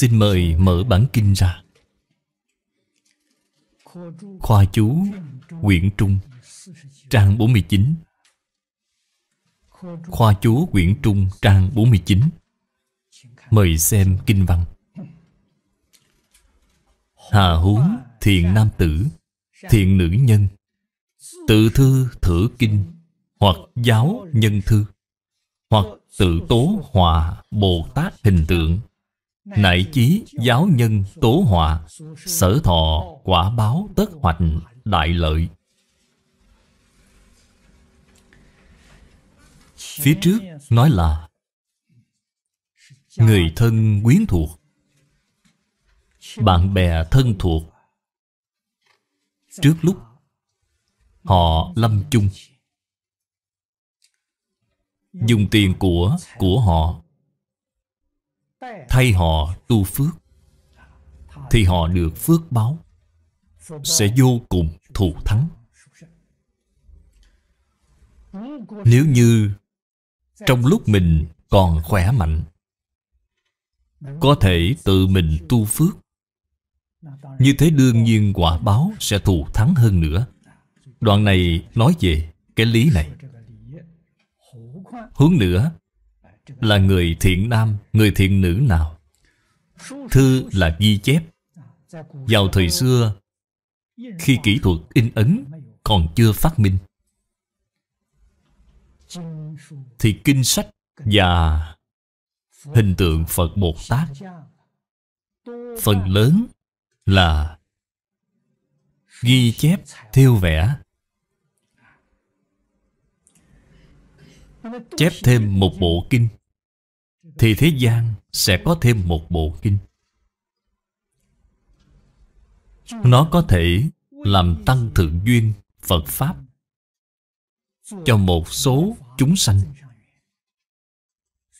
Xin mời mở bản kinh ra Khoa chú Quyển Trung Trang 49 Khoa chú Quyển Trung Trang 49 Mời xem kinh văn Hà huống thiện nam tử Thiện nữ nhân Tự thư thử kinh Hoặc giáo nhân thư Hoặc tự tố hòa Bồ Tát hình tượng Nại chí giáo nhân tố họa Sở thọ quả báo tất hoành đại lợi Phía trước nói là Người thân quyến thuộc Bạn bè thân thuộc Trước lúc Họ lâm chung Dùng tiền của của họ thay họ tu phước thì họ được phước báo sẽ vô cùng thù thắng nếu như trong lúc mình còn khỏe mạnh có thể tự mình tu phước như thế đương nhiên quả báo sẽ thù thắng hơn nữa đoạn này nói về cái lý này hướng nữa là người thiện nam, người thiện nữ nào. Thư là ghi chép. Vào thời xưa, khi kỹ thuật in ấn còn chưa phát minh, thì kinh sách và hình tượng Phật Bồ Tát phần lớn là ghi chép, theo vẽ chép thêm một bộ kinh thì thế gian sẽ có thêm một bộ kinh nó có thể làm tăng thượng duyên phật pháp cho một số chúng sanh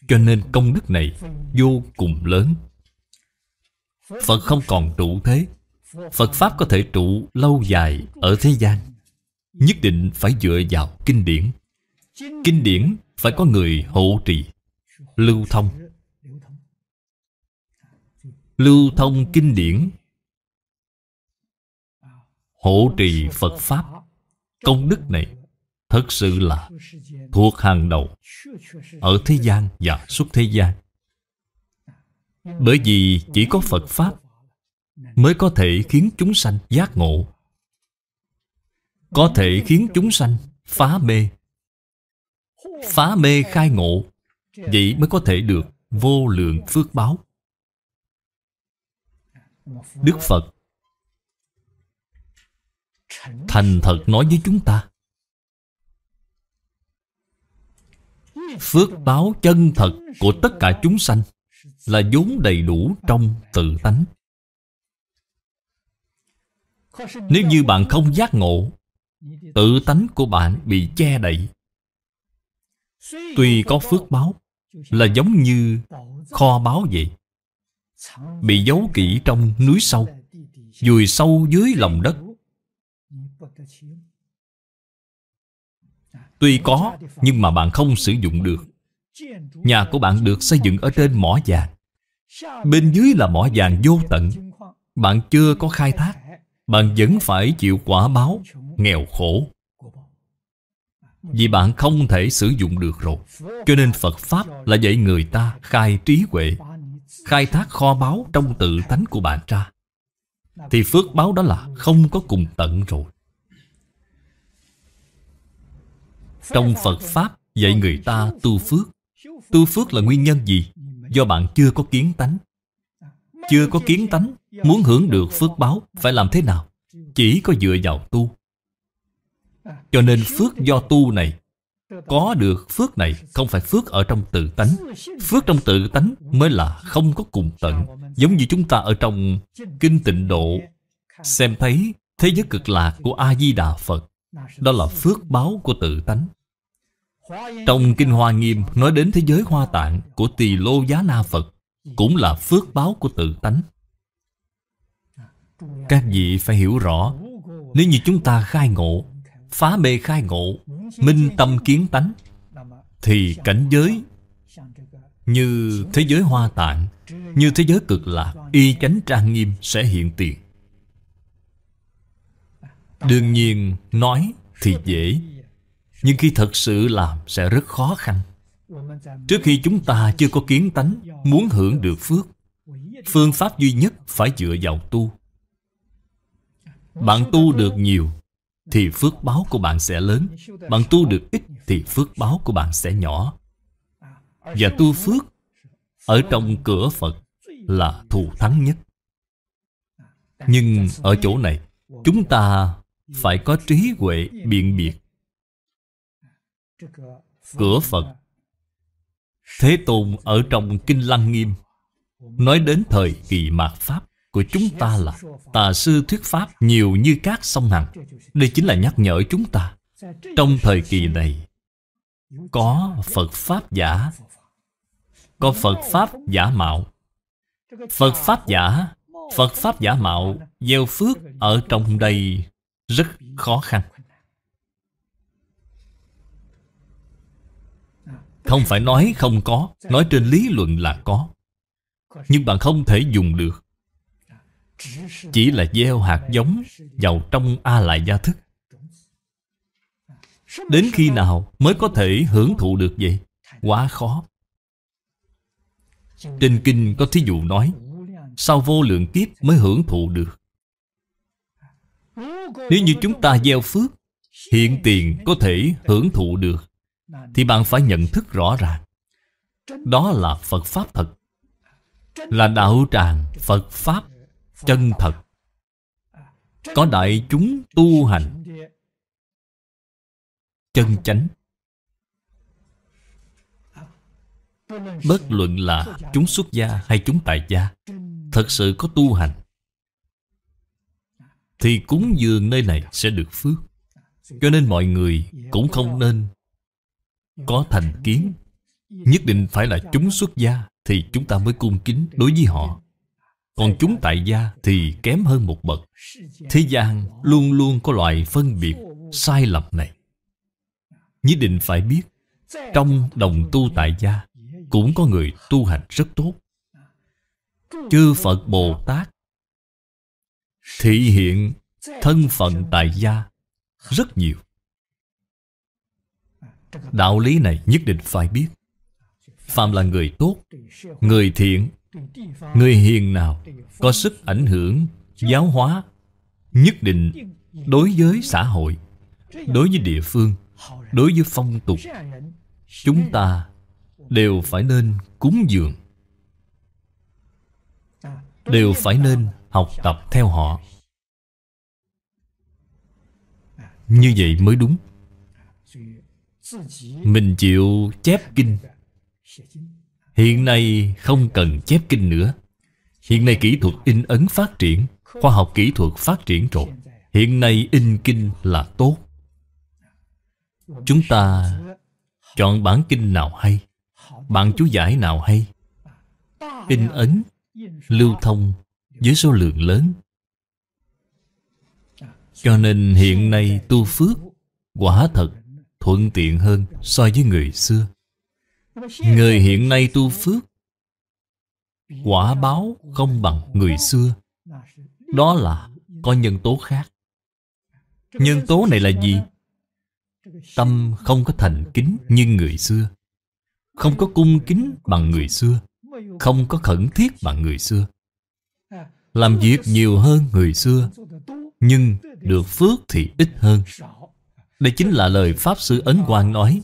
cho nên công đức này vô cùng lớn phật không còn trụ thế phật pháp có thể trụ lâu dài ở thế gian nhất định phải dựa vào kinh điển Kinh điển phải có người hộ trì Lưu thông Lưu thông kinh điển Hộ trì Phật Pháp Công đức này Thật sự là thuộc hàng đầu Ở thế gian và suốt thế gian Bởi vì chỉ có Phật Pháp Mới có thể khiến chúng sanh giác ngộ Có thể khiến chúng sanh phá mê Phá mê khai ngộ Vậy mới có thể được vô lượng phước báo Đức Phật Thành thật nói với chúng ta Phước báo chân thật của tất cả chúng sanh Là vốn đầy đủ trong tự tánh Nếu như bạn không giác ngộ Tự tánh của bạn bị che đậy Tuy có phước báo Là giống như kho báo vậy Bị giấu kỹ trong núi sâu dùi sâu dưới lòng đất Tuy có Nhưng mà bạn không sử dụng được Nhà của bạn được xây dựng ở trên mỏ vàng Bên dưới là mỏ vàng vô tận Bạn chưa có khai thác Bạn vẫn phải chịu quả báo Nghèo khổ vì bạn không thể sử dụng được rồi Cho nên Phật Pháp là dạy người ta khai trí huệ Khai thác kho báu trong tự tánh của bạn ra Thì phước báo đó là không có cùng tận rồi Trong Phật Pháp dạy người ta tu phước Tu phước là nguyên nhân gì? Do bạn chưa có kiến tánh Chưa có kiến tánh Muốn hưởng được phước báo Phải làm thế nào? Chỉ có dựa vào tu cho nên phước do tu này Có được phước này không phải phước ở trong tự tánh Phước trong tự tánh mới là không có cùng tận Giống như chúng ta ở trong Kinh tịnh độ Xem thấy thế giới cực lạc của A-di-đà Phật Đó là phước báo của tự tánh Trong Kinh Hoa Nghiêm nói đến thế giới hoa tạng của Tỳ Lô Giá Na Phật Cũng là phước báo của tự tánh Các vị phải hiểu rõ Nếu như chúng ta khai ngộ phá mê khai ngộ minh tâm kiến tánh thì cảnh giới như thế giới hoa tạng như thế giới cực lạc y chánh trang nghiêm sẽ hiện tiền đương nhiên nói thì dễ nhưng khi thật sự làm sẽ rất khó khăn Trước khi chúng ta chưa có kiến tánh Muốn hưởng được phước Phương pháp duy nhất phải dựa vào tu Bạn tu được nhiều thì phước báo của bạn sẽ lớn bạn tu được ít thì phước báo của bạn sẽ nhỏ và tu phước ở trong cửa phật là thù thắng nhất nhưng ở chỗ này chúng ta phải có trí huệ biện biệt cửa phật thế tôn ở trong kinh lăng nghiêm nói đến thời kỳ mạt pháp của chúng ta là tà sư thuyết pháp nhiều như các sông hằng. Đây chính là nhắc nhở chúng ta. Trong thời kỳ này, có Phật Pháp giả, có Phật Pháp giả mạo. Phật Pháp giả, Phật Pháp giả mạo gieo phước ở trong đây rất khó khăn. Không phải nói không có Nói trên lý luận là có Nhưng bạn không thể dùng được chỉ là gieo hạt giống vào trong A-lại gia thức Đến khi nào mới có thể hưởng thụ được vậy? Quá khó Trên kinh có thí dụ nói Sau vô lượng kiếp mới hưởng thụ được Nếu như chúng ta gieo phước Hiện tiền có thể hưởng thụ được Thì bạn phải nhận thức rõ ràng Đó là Phật Pháp thật Là đạo tràng Phật Pháp chân thật có đại chúng tu hành chân chánh bất luận là chúng xuất gia hay chúng tại gia thật sự có tu hành thì cúng dường nơi này sẽ được phước cho nên mọi người cũng không nên có thành kiến nhất định phải là chúng xuất gia thì chúng ta mới cung kính đối với họ còn chúng tại gia thì kém hơn một bậc Thế gian luôn luôn có loại phân biệt sai lầm này Nhất định phải biết Trong đồng tu tại gia Cũng có người tu hành rất tốt Chư Phật Bồ Tát Thị hiện thân phận tại gia Rất nhiều Đạo lý này nhất định phải biết Phạm là người tốt Người thiện Người hiền nào có sức ảnh hưởng giáo hóa nhất định đối với xã hội, đối với địa phương, đối với phong tục chúng ta đều phải nên cúng dường, à, đều phải nên học tập theo họ. À, Như vậy mới đúng à, Mình chịu chép kinh Hiện nay không cần chép kinh nữa Hiện nay kỹ thuật in ấn phát triển Khoa học kỹ thuật phát triển rồi Hiện nay in kinh là tốt Chúng ta chọn bản kinh nào hay Bản chú giải nào hay In ấn Lưu thông Với số lượng lớn Cho nên hiện nay tu phước Quả thật thuận tiện hơn so với người xưa Người hiện nay tu phước Quả báo không bằng người xưa Đó là có nhân tố khác Nhân tố này là gì? Tâm không có thành kính như người xưa Không có cung kính bằng người xưa Không có khẩn thiết bằng người xưa Làm việc nhiều hơn người xưa Nhưng được phước thì ít hơn Đây chính là lời Pháp Sư Ấn Quang nói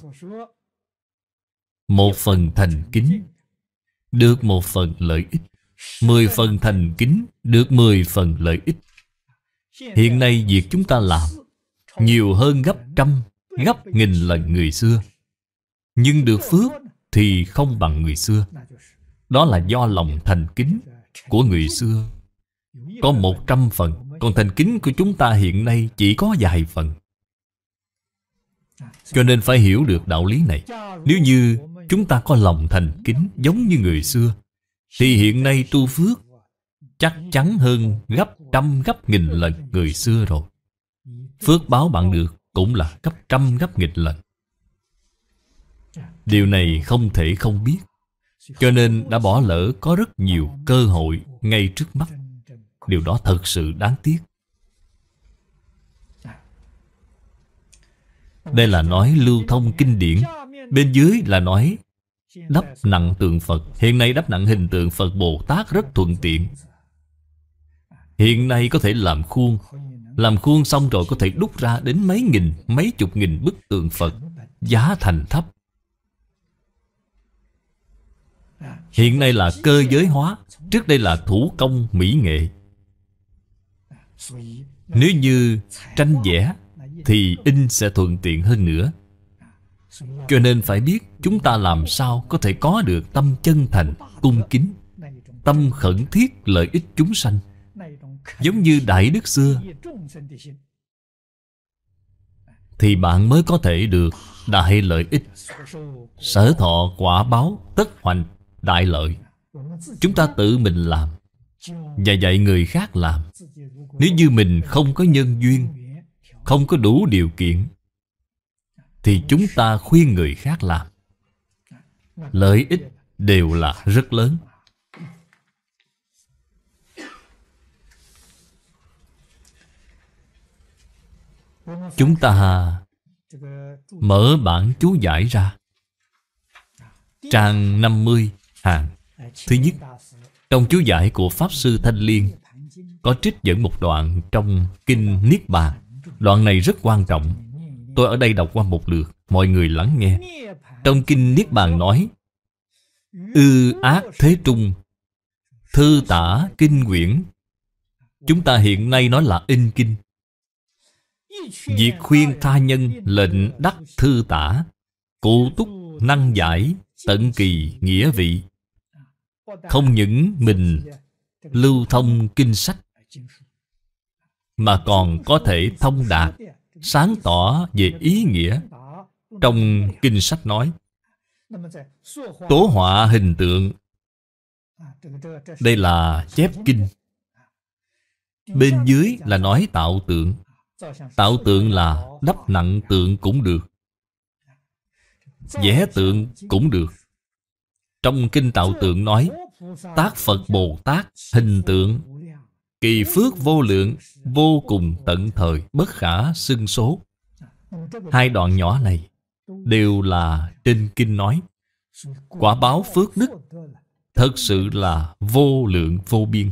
một phần thành kính Được một phần lợi ích Mười phần thành kính Được mười phần lợi ích Hiện nay việc chúng ta làm Nhiều hơn gấp trăm Gấp nghìn lần người xưa Nhưng được phước Thì không bằng người xưa Đó là do lòng thành kính Của người xưa Có một trăm phần Còn thành kính của chúng ta hiện nay Chỉ có vài phần cho nên phải hiểu được đạo lý này Nếu như chúng ta có lòng thành kính giống như người xưa thì hiện nay tu phước chắc chắn hơn gấp trăm gấp nghìn lần người xưa rồi phước báo bạn được cũng là gấp trăm gấp nghìn lần điều này không thể không biết cho nên đã bỏ lỡ có rất nhiều cơ hội ngay trước mắt điều đó thật sự đáng tiếc đây là nói lưu thông kinh điển Bên dưới là nói Đắp nặng tượng Phật Hiện nay đắp nặng hình tượng Phật Bồ Tát rất thuận tiện Hiện nay có thể làm khuôn Làm khuôn xong rồi có thể đúc ra đến mấy nghìn Mấy chục nghìn bức tượng Phật Giá thành thấp Hiện nay là cơ giới hóa Trước đây là thủ công mỹ nghệ Nếu như tranh vẽ Thì in sẽ thuận tiện hơn nữa cho nên phải biết chúng ta làm sao có thể có được tâm chân thành, cung kính Tâm khẩn thiết lợi ích chúng sanh Giống như Đại Đức xưa Thì bạn mới có thể được đại lợi ích Sở thọ quả báo tất hoành đại lợi Chúng ta tự mình làm Và dạy người khác làm Nếu như mình không có nhân duyên Không có đủ điều kiện thì chúng ta khuyên người khác làm lợi ích đều là rất lớn chúng ta mở bản chú giải ra trang 50 hàng thứ nhất trong chú giải của pháp sư thanh liên có trích dẫn một đoạn trong kinh niết bàn đoạn này rất quan trọng Tôi ở đây đọc qua một lượt Mọi người lắng nghe Trong kinh Niết Bàn nói Ư ác thế trung Thư tả kinh quyển Chúng ta hiện nay nói là in kinh Việc khuyên tha nhân lệnh đắc thư tả Cụ túc năng giải tận kỳ nghĩa vị Không những mình lưu thông kinh sách Mà còn có thể thông đạt sáng tỏ về ý nghĩa trong kinh sách nói tố họa hình tượng đây là chép kinh bên dưới là nói tạo tượng tạo tượng là đắp nặng tượng cũng được vẽ tượng cũng được trong kinh tạo tượng nói tác phật bồ tát hình tượng Kỳ phước vô lượng Vô cùng tận thời Bất khả xưng số Hai đoạn nhỏ này Đều là trên kinh nói Quả báo phước đức Thật sự là vô lượng vô biên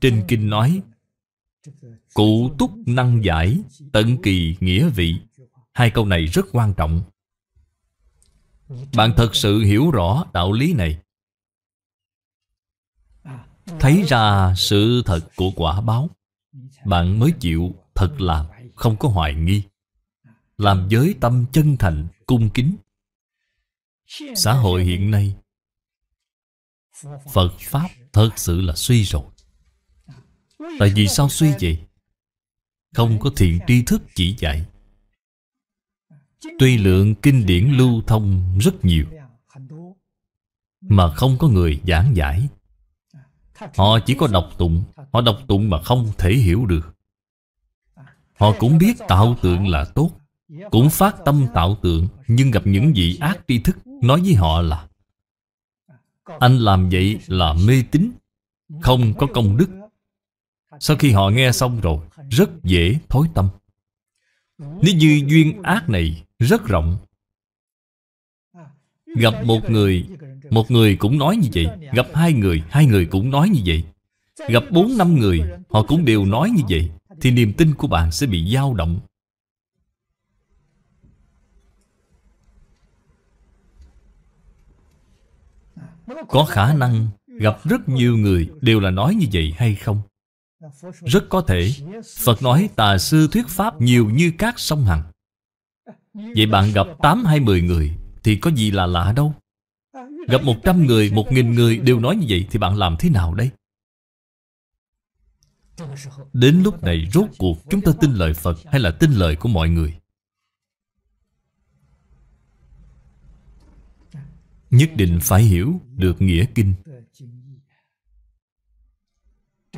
Trên kinh nói Cụ túc năng giải Tận kỳ nghĩa vị Hai câu này rất quan trọng Bạn thật sự hiểu rõ đạo lý này thấy ra sự thật của quả báo bạn mới chịu thật làm không có hoài nghi làm với tâm chân thành cung kính xã hội hiện nay phật pháp thật sự là suy rồi tại vì sao suy vậy không có thiện tri thức chỉ dạy tuy lượng kinh điển lưu thông rất nhiều mà không có người giảng giải Họ chỉ có đọc tụng Họ đọc tụng mà không thể hiểu được Họ cũng biết tạo tượng là tốt Cũng phát tâm tạo tượng Nhưng gặp những vị ác tri thức Nói với họ là Anh làm vậy là mê tín Không có công đức Sau khi họ nghe xong rồi Rất dễ thối tâm Nếu như duyên ác này rất rộng Gặp một người một người cũng nói như vậy Gặp hai người, hai người cũng nói như vậy Gặp bốn năm người, họ cũng đều nói như vậy Thì niềm tin của bạn sẽ bị dao động Có khả năng gặp rất nhiều người đều là nói như vậy hay không? Rất có thể Phật nói tà sư thuyết pháp nhiều như các sông hằng Vậy bạn gặp 8 hay 10 người Thì có gì là lạ đâu Gặp 100 người, 1.000 người đều nói như vậy Thì bạn làm thế nào đây? Đến lúc này rốt cuộc chúng ta tin lời Phật hay là tin lời của mọi người? Nhất định phải hiểu được nghĩa kinh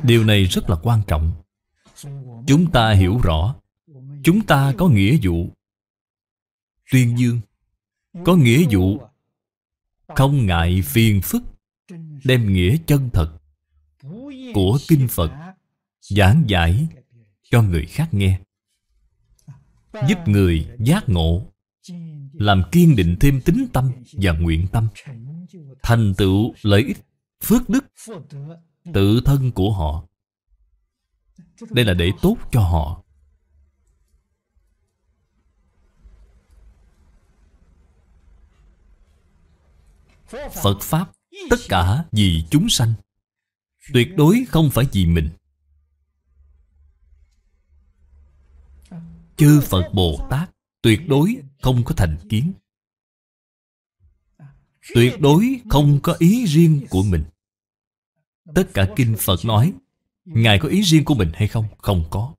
Điều này rất là quan trọng Chúng ta hiểu rõ Chúng ta có nghĩa vụ Tuyên dương Có nghĩa vụ không ngại phiền phức Đem nghĩa chân thật Của Kinh Phật Giảng giải cho người khác nghe Giúp người giác ngộ Làm kiên định thêm tính tâm và nguyện tâm Thành tựu lợi ích, phước đức Tự thân của họ Đây là để tốt cho họ Phật Pháp Tất cả vì chúng sanh Tuyệt đối không phải vì mình Chư Phật Bồ Tát Tuyệt đối không có thành kiến Tuyệt đối không có ý riêng của mình Tất cả Kinh Phật nói Ngài có ý riêng của mình hay không? Không có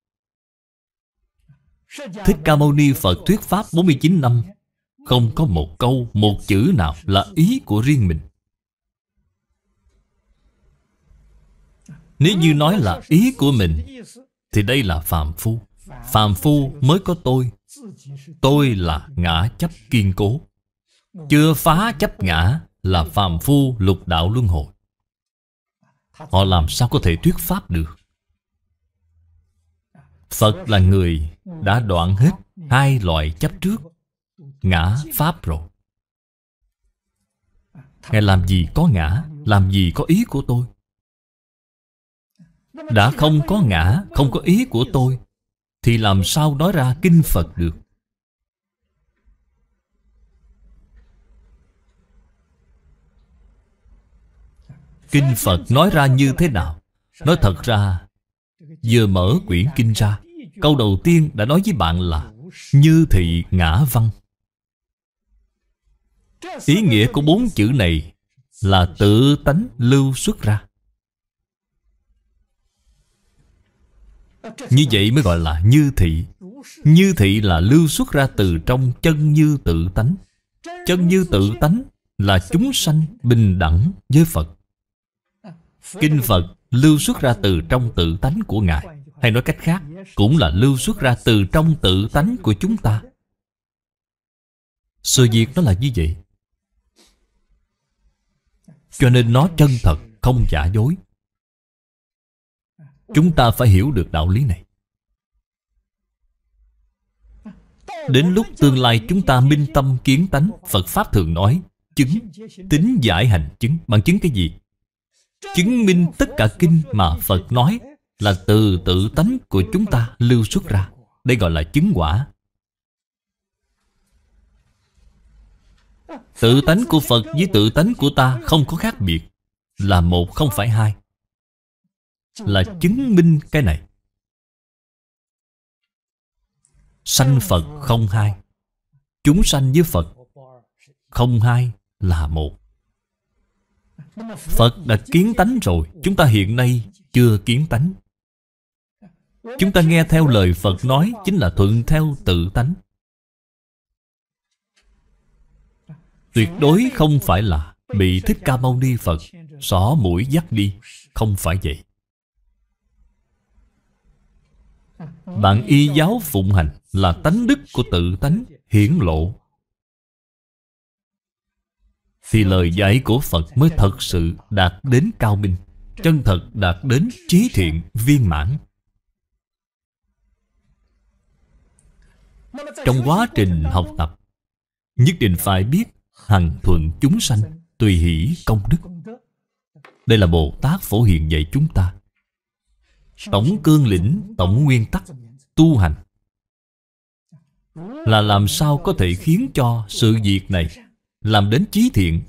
Thích Ca Mâu Ni Phật thuyết Pháp 49 năm không có một câu, một chữ nào là ý của riêng mình Nếu như nói là ý của mình Thì đây là phàm phu Phàm phu mới có tôi Tôi là ngã chấp kiên cố Chưa phá chấp ngã là phàm phu lục đạo luân hồi Họ làm sao có thể thuyết pháp được Phật là người đã đoạn hết hai loại chấp trước ngã pháp rồi Ngài làm gì có ngã Làm gì có ý của tôi Đã không có ngã Không có ý của tôi Thì làm sao nói ra kinh Phật được Kinh Phật nói ra như thế nào Nói thật ra Vừa mở quyển kinh ra Câu đầu tiên đã nói với bạn là Như thị ngã văn Ý nghĩa của bốn chữ này là tự tánh lưu xuất ra. Như vậy mới gọi là như thị. Như thị là lưu xuất ra từ trong chân như tự tánh. Chân như tự tánh là chúng sanh bình đẳng với Phật. Kinh Phật lưu xuất ra từ trong tự tánh của Ngài. Hay nói cách khác, cũng là lưu xuất ra từ trong tự tánh của chúng ta. Sự việc nó là như vậy cho nên nó chân thật Không giả dối Chúng ta phải hiểu được đạo lý này Đến lúc tương lai chúng ta minh tâm kiến tánh Phật Pháp thường nói Chứng, tính giải hành chứng Bằng chứng cái gì? Chứng minh tất cả kinh mà Phật nói Là từ tự tánh của chúng ta lưu xuất ra Đây gọi là chứng quả Tự tánh của Phật với tự tánh của ta không có khác biệt Là một không phải hai Là chứng minh cái này Sanh Phật không hai Chúng sanh với Phật Không hai là một Phật đã kiến tánh rồi Chúng ta hiện nay chưa kiến tánh Chúng ta nghe theo lời Phật nói Chính là thuận theo tự tánh Tuyệt đối không phải là Bị Thích Ca Mâu Ni Phật Xỏ mũi dắt đi Không phải vậy Bạn y giáo phụng hành Là tánh đức của tự tánh Hiển lộ Thì lời dạy của Phật Mới thật sự đạt đến cao minh Chân thật đạt đến trí thiện viên mãn Trong quá trình học tập Nhất định phải biết hằng thuận chúng sanh tùy hỷ công đức đây là bồ tát phổ hiện dạy chúng ta tổng cương lĩnh tổng nguyên tắc tu hành là làm sao có thể khiến cho sự việc này làm đến chí thiện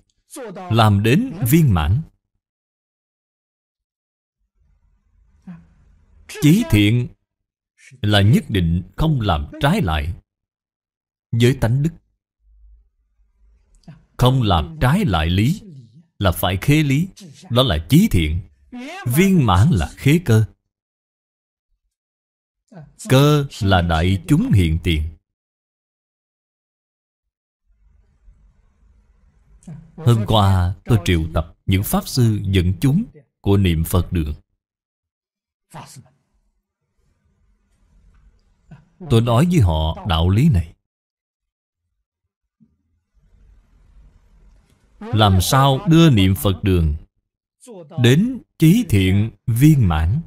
làm đến viên mãn chí thiện là nhất định không làm trái lại với tánh đức không làm trái lại lý Là phải khế lý Đó là chí thiện Viên mãn là khế cơ Cơ là đại chúng hiện tiền Hôm qua tôi triệu tập những Pháp sư dẫn chúng của niệm Phật đường Tôi nói với họ đạo lý này Làm sao đưa niệm Phật đường Đến trí thiện viên mãn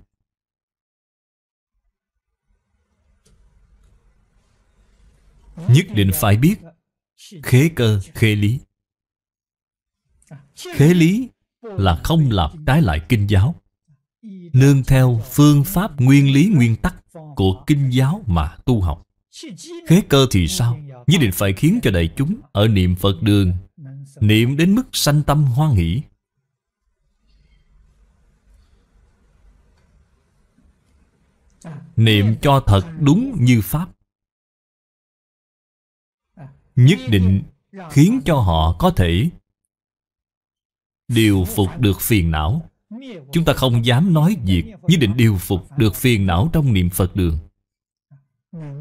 Nhất định phải biết Khế cơ, khế lý Khế lý là không lập trái lại kinh giáo Nương theo phương pháp nguyên lý nguyên tắc Của kinh giáo mà tu học Khế cơ thì sao? Nhất định phải khiến cho đại chúng Ở niệm Phật đường Niệm đến mức sanh tâm hoan hỷ Niệm cho thật đúng như Pháp Nhất định khiến cho họ có thể Điều phục được phiền não Chúng ta không dám nói việc Nhất định điều phục được phiền não trong niệm Phật đường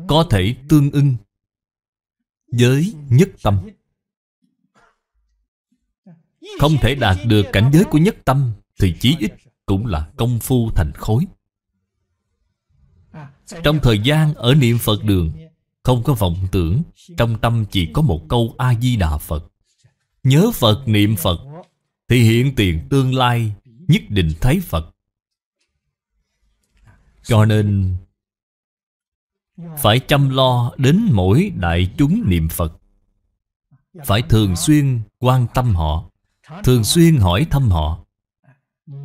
Có thể tương ưng Với nhất tâm không thể đạt được cảnh giới của nhất tâm Thì chí ít cũng là công phu thành khối Trong thời gian ở niệm Phật đường Không có vọng tưởng Trong tâm chỉ có một câu A-di-đà Phật Nhớ Phật niệm Phật Thì hiện tiền tương lai Nhất định thấy Phật Cho nên Phải chăm lo đến mỗi đại chúng niệm Phật Phải thường xuyên quan tâm họ Thường xuyên hỏi thăm họ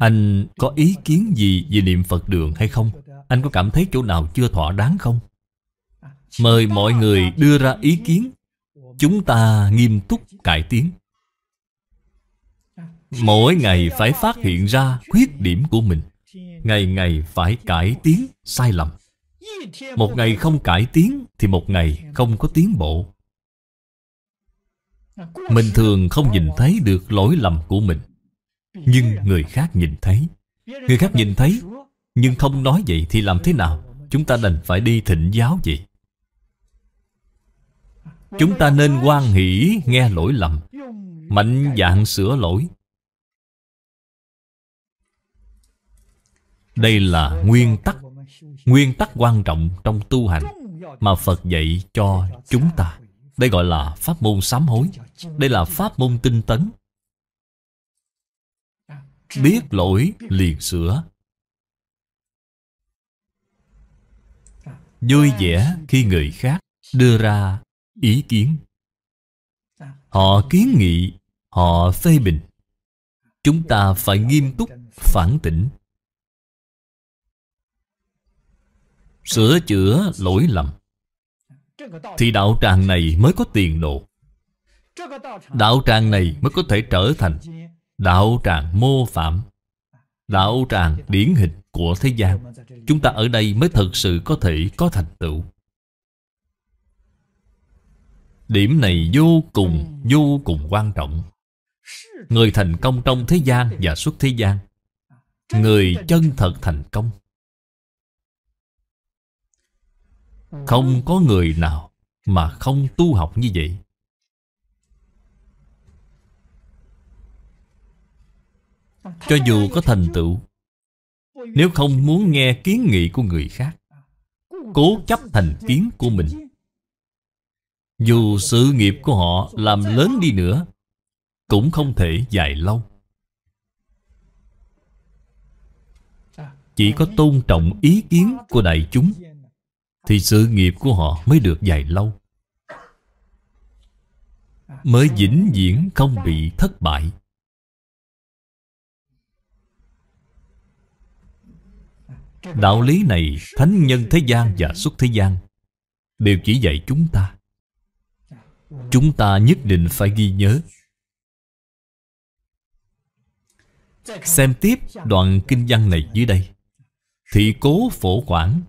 Anh có ý kiến gì về niệm Phật đường hay không? Anh có cảm thấy chỗ nào chưa thỏa đáng không? Mời mọi người đưa ra ý kiến Chúng ta nghiêm túc cải tiến Mỗi ngày phải phát hiện ra khuyết điểm của mình Ngày ngày phải cải tiến sai lầm Một ngày không cải tiến thì một ngày không có tiến bộ mình thường không nhìn thấy được lỗi lầm của mình Nhưng người khác nhìn thấy Người khác nhìn thấy Nhưng không nói vậy thì làm thế nào Chúng ta đành phải đi thịnh giáo vậy Chúng ta nên quan hỷ nghe lỗi lầm Mạnh dạng sửa lỗi Đây là nguyên tắc Nguyên tắc quan trọng trong tu hành Mà Phật dạy cho chúng ta đây gọi là pháp môn sám hối Đây là pháp môn tinh tấn Biết lỗi liền sửa Vui vẻ khi người khác đưa ra ý kiến Họ kiến nghị, họ phê bình Chúng ta phải nghiêm túc, phản tỉnh Sửa chữa lỗi lầm thì đạo tràng này mới có tiền đồ, Đạo tràng này mới có thể trở thành Đạo tràng mô phạm Đạo tràng điển hình của thế gian Chúng ta ở đây mới thật sự có thể có thành tựu Điểm này vô cùng, vô cùng quan trọng Người thành công trong thế gian và xuất thế gian Người chân thật thành công Không có người nào mà không tu học như vậy Cho dù có thành tựu Nếu không muốn nghe kiến nghị của người khác Cố chấp thành kiến của mình Dù sự nghiệp của họ làm lớn đi nữa Cũng không thể dài lâu Chỉ có tôn trọng ý kiến của đại chúng thì sự nghiệp của họ mới được dài lâu Mới vĩnh viễn không bị thất bại Đạo lý này Thánh nhân thế gian và xuất thế gian Đều chỉ dạy chúng ta Chúng ta nhất định phải ghi nhớ Xem tiếp đoạn kinh văn này dưới đây Thị cố phổ quản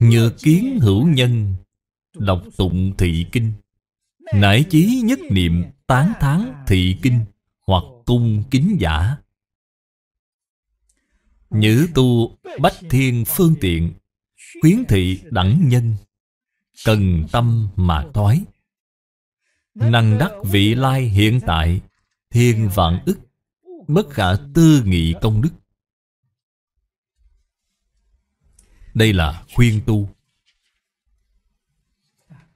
Nhược kiến hữu nhân Đọc tụng thị kinh Nải chí nhất niệm tán thán thị kinh Hoặc cung kính giả Nhữ tu bách thiên phương tiện Khuyến thị đẳng nhân Cần tâm mà thoái Năng đắc vị lai hiện tại Thiên vạn ức Bất khả tư nghị công đức Đây là khuyên tu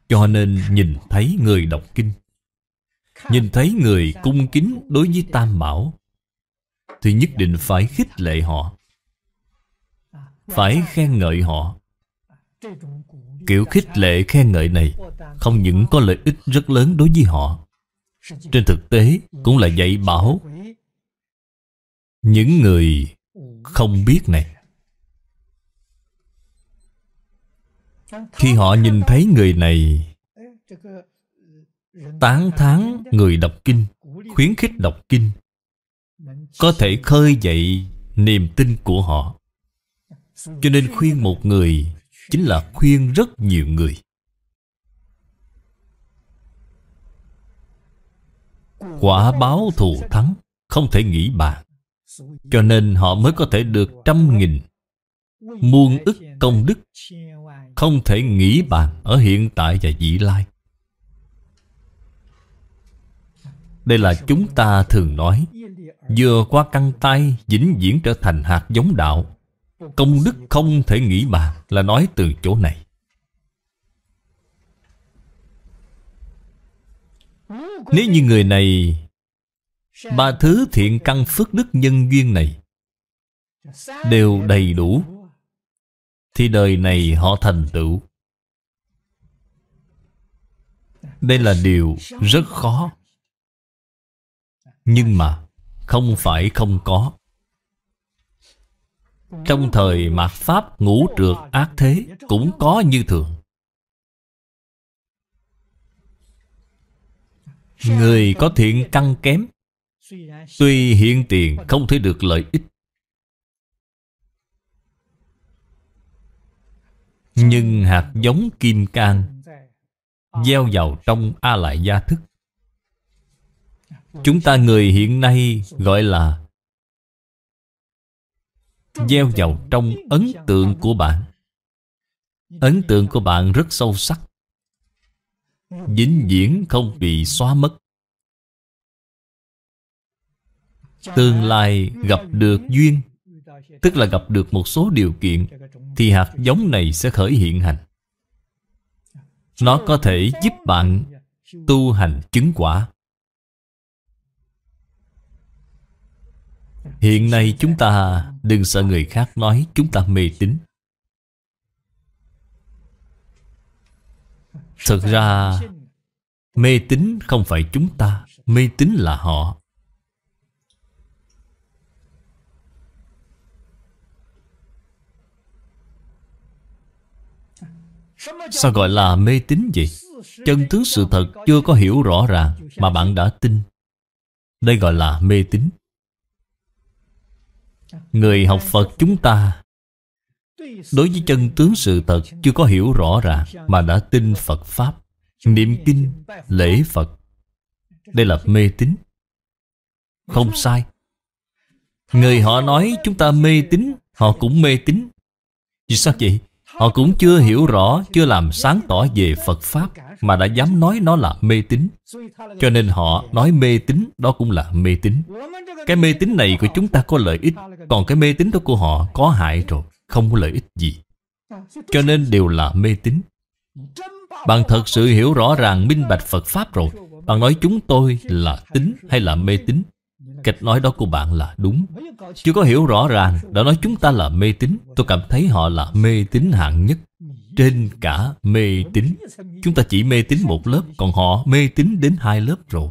Cho nên nhìn thấy người đọc kinh Nhìn thấy người cung kính đối với Tam Bảo Thì nhất định phải khích lệ họ Phải khen ngợi họ Kiểu khích lệ khen ngợi này Không những có lợi ích rất lớn đối với họ Trên thực tế cũng là dạy bảo Những người không biết này Khi họ nhìn thấy người này Tán thán người đọc kinh Khuyến khích đọc kinh Có thể khơi dậy niềm tin của họ Cho nên khuyên một người Chính là khuyên rất nhiều người Quả báo thù thắng Không thể nghĩ bàn Cho nên họ mới có thể được trăm nghìn Muôn ức công đức không thể nghĩ bàn ở hiện tại và vị lai đây là chúng ta thường nói vừa qua căng tay vĩnh viễn trở thành hạt giống đạo công đức không thể nghĩ bàn là nói từ chỗ này nếu như người này ba thứ thiện căn phước đức nhân duyên này đều đầy đủ thì đời này họ thành tựu. Đây là điều rất khó. Nhưng mà không phải không có. Trong thời mạt Pháp ngũ trượt ác thế cũng có như thường. Người có thiện căn kém Tuy hiện tiền không thể được lợi ích Nhưng hạt giống kim can Gieo vào trong A Lại Gia Thức Chúng ta người hiện nay gọi là Gieo vào trong ấn tượng của bạn Ấn tượng của bạn rất sâu sắc Dính viễn không bị xóa mất Tương lai gặp được duyên Tức là gặp được một số điều kiện thì hạt giống này sẽ khởi hiện hành. Nó có thể giúp bạn tu hành chứng quả. Hiện nay chúng ta đừng sợ người khác nói chúng ta mê tín. Thực ra mê tín không phải chúng ta, mê tín là họ. Sao gọi là mê tín vậy? Chân tướng sự thật chưa có hiểu rõ ràng mà bạn đã tin. Đây gọi là mê tín. Người học Phật chúng ta Đối với chân tướng sự thật chưa có hiểu rõ ràng Mà đã tin Phật Pháp Niệm kinh, lễ Phật Đây là mê tín Không sai Người họ nói chúng ta mê tín Họ cũng mê tín Vì sao vậy? Họ cũng chưa hiểu rõ, chưa làm sáng tỏ về Phật Pháp Mà đã dám nói nó là mê tín Cho nên họ nói mê tín đó cũng là mê tín Cái mê tín này của chúng ta có lợi ích Còn cái mê tín đó của họ có hại rồi Không có lợi ích gì Cho nên đều là mê tín Bạn thật sự hiểu rõ ràng minh bạch Phật Pháp rồi Bạn nói chúng tôi là tín hay là mê tín Cách nói đó của bạn là đúng Chưa có hiểu rõ ràng Đã nói chúng ta là mê tín Tôi cảm thấy họ là mê tín hạng nhất Trên cả mê tín Chúng ta chỉ mê tín một lớp Còn họ mê tín đến hai lớp rồi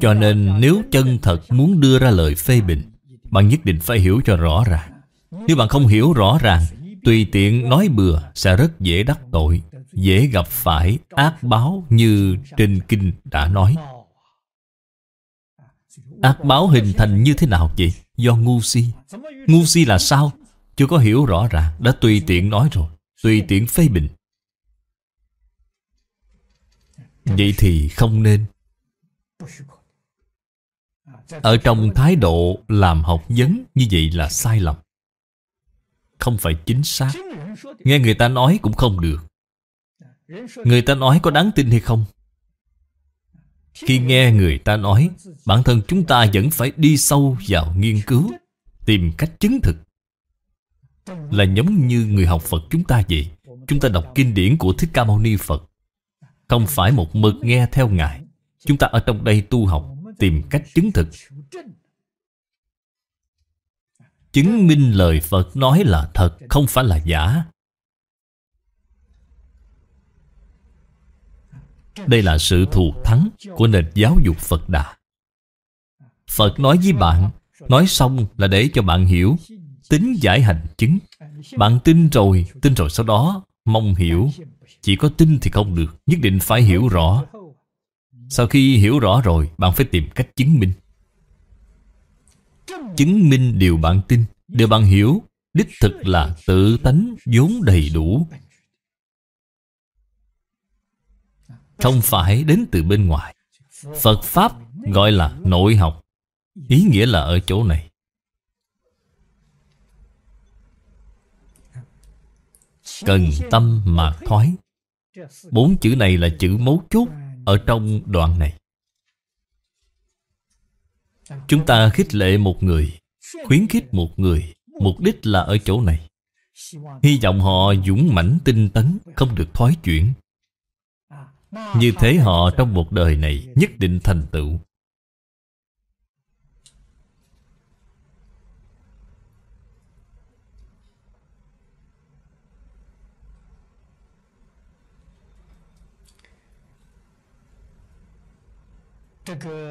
Cho nên nếu chân thật muốn đưa ra lời phê bình Bạn nhất định phải hiểu cho rõ ràng Nếu bạn không hiểu rõ ràng Tùy tiện nói bừa sẽ rất dễ đắc tội dễ gặp phải ác báo như trên kinh đã nói ác báo hình thành như thế nào vậy do ngu si ngu si là sao chưa có hiểu rõ ràng đã tùy tiện nói rồi tùy tiện phê bình vậy thì không nên ở trong thái độ làm học vấn như vậy là sai lầm không phải chính xác nghe người ta nói cũng không được Người ta nói có đáng tin hay không Khi nghe người ta nói Bản thân chúng ta vẫn phải đi sâu vào nghiên cứu Tìm cách chứng thực Là giống như người học Phật chúng ta vậy Chúng ta đọc kinh điển của Thích Ca Mâu Ni Phật Không phải một mực nghe theo Ngài Chúng ta ở trong đây tu học Tìm cách chứng thực Chứng minh lời Phật nói là thật Không phải là giả Đây là sự thù thắng của nền giáo dục Phật Đà Phật nói với bạn Nói xong là để cho bạn hiểu Tính giải hành chứng Bạn tin rồi, tin rồi sau đó Mong hiểu Chỉ có tin thì không được Nhất định phải hiểu rõ Sau khi hiểu rõ rồi Bạn phải tìm cách chứng minh Chứng minh điều bạn tin Điều bạn hiểu Đích thực là tự tánh vốn đầy đủ Không phải đến từ bên ngoài Phật Pháp gọi là nội học Ý nghĩa là ở chỗ này Cần tâm mà thoái Bốn chữ này là chữ mấu chốt Ở trong đoạn này Chúng ta khích lệ một người Khuyến khích một người Mục đích là ở chỗ này Hy vọng họ dũng mãnh tinh tấn Không được thoái chuyển như thế họ trong một đời này nhất định thành tựu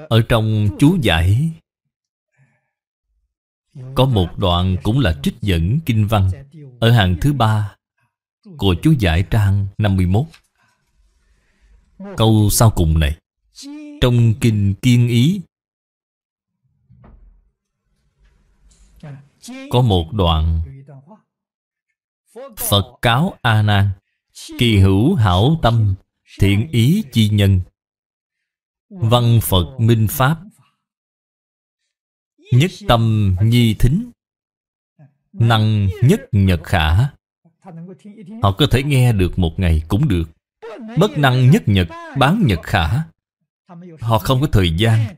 Ở trong chú giải Có một đoạn cũng là trích dẫn kinh văn Ở hàng thứ ba Của chú giải trang 51 Câu sau cùng này Trong kinh kiên ý Có một đoạn Phật cáo A Nan Kỳ hữu hảo tâm Thiện ý chi nhân Văn Phật minh Pháp Nhất tâm nhi thính Năng nhất nhật khả Họ có thể nghe được một ngày cũng được Bất năng nhất nhật, bán nhật khả Họ không có thời gian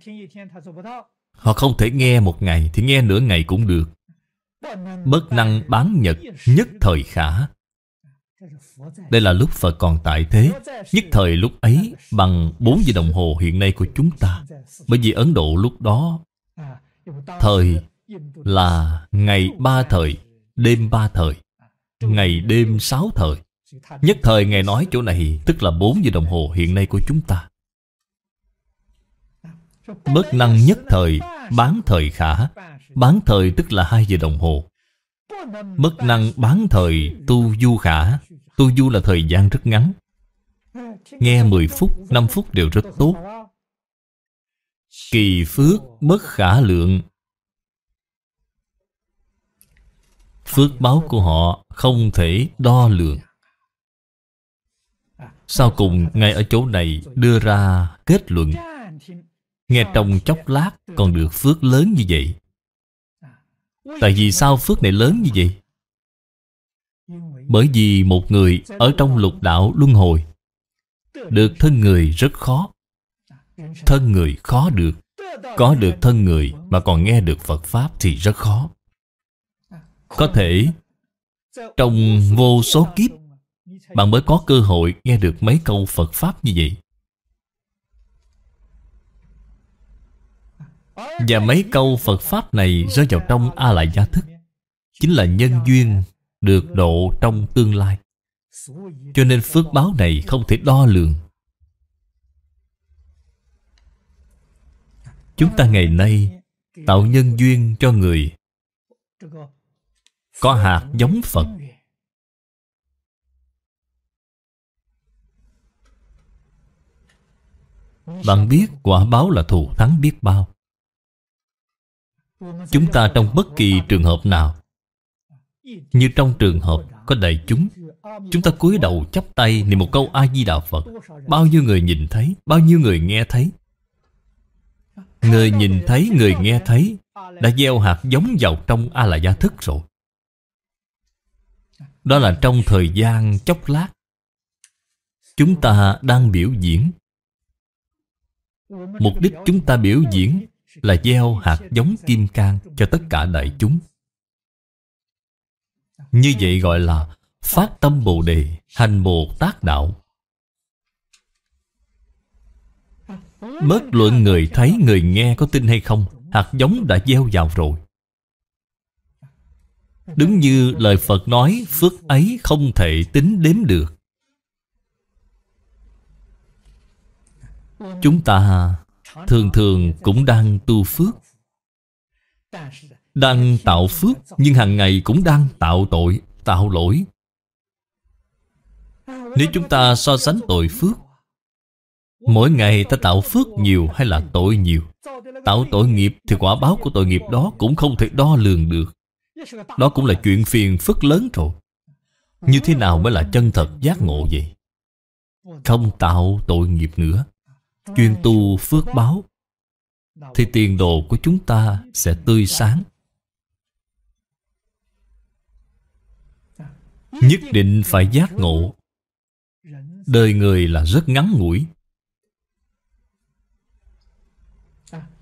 Họ không thể nghe một ngày Thì nghe nửa ngày cũng được Bất năng bán nhật Nhất thời khả Đây là lúc Phật còn tại thế Nhất thời lúc ấy Bằng 4 giờ đồng hồ hiện nay của chúng ta Bởi vì Ấn Độ lúc đó Thời là ngày ba thời Đêm ba thời Ngày đêm sáu thời Nhất thời Ngài nói chỗ này Tức là 4 giờ đồng hồ hiện nay của chúng ta Bất năng nhất thời Bán thời khả Bán thời tức là 2 giờ đồng hồ Bất năng bán thời tu du khả Tu du là thời gian rất ngắn Nghe 10 phút, 5 phút đều rất tốt Kỳ phước bất khả lượng Phước báo của họ không thể đo lường sau cùng ngay ở chỗ này đưa ra kết luận Nghe trong chốc lát còn được phước lớn như vậy Tại vì sao phước này lớn như vậy? Bởi vì một người ở trong lục đạo luân hồi Được thân người rất khó Thân người khó được Có được thân người mà còn nghe được Phật Pháp thì rất khó Có thể Trong vô số kiếp bạn mới có cơ hội nghe được mấy câu Phật Pháp như vậy Và mấy câu Phật Pháp này rơi vào trong A-lại gia thức Chính là nhân duyên được độ trong tương lai Cho nên phước báo này không thể đo lường Chúng ta ngày nay tạo nhân duyên cho người Có hạt giống Phật Bạn biết quả báo là thù thắng biết bao Chúng ta trong bất kỳ trường hợp nào Như trong trường hợp có đại chúng Chúng ta cúi đầu chắp tay niệm một câu A-di-đà Phật Bao nhiêu người nhìn thấy, bao nhiêu người nghe thấy Người nhìn thấy, người nghe thấy Đã gieo hạt giống vào trong A-la-gia thức rồi Đó là trong thời gian chốc lát Chúng ta đang biểu diễn Mục đích chúng ta biểu diễn Là gieo hạt giống kim cang cho tất cả đại chúng Như vậy gọi là Phát tâm Bồ Đề Hành Bồ Tát Đạo Bất luận người thấy người nghe có tin hay không Hạt giống đã gieo vào rồi Đúng như lời Phật nói Phước ấy không thể tính đếm được Chúng ta thường thường cũng đang tu phước Đang tạo phước Nhưng hàng ngày cũng đang tạo tội, tạo lỗi Nếu chúng ta so sánh tội phước Mỗi ngày ta tạo phước nhiều hay là tội nhiều Tạo tội nghiệp thì quả báo của tội nghiệp đó Cũng không thể đo lường được Đó cũng là chuyện phiền phức lớn rồi Như thế nào mới là chân thật giác ngộ vậy Không tạo tội nghiệp nữa chuyên tu phước báo thì tiền đồ của chúng ta sẽ tươi sáng nhất định phải giác ngộ đời người là rất ngắn ngủi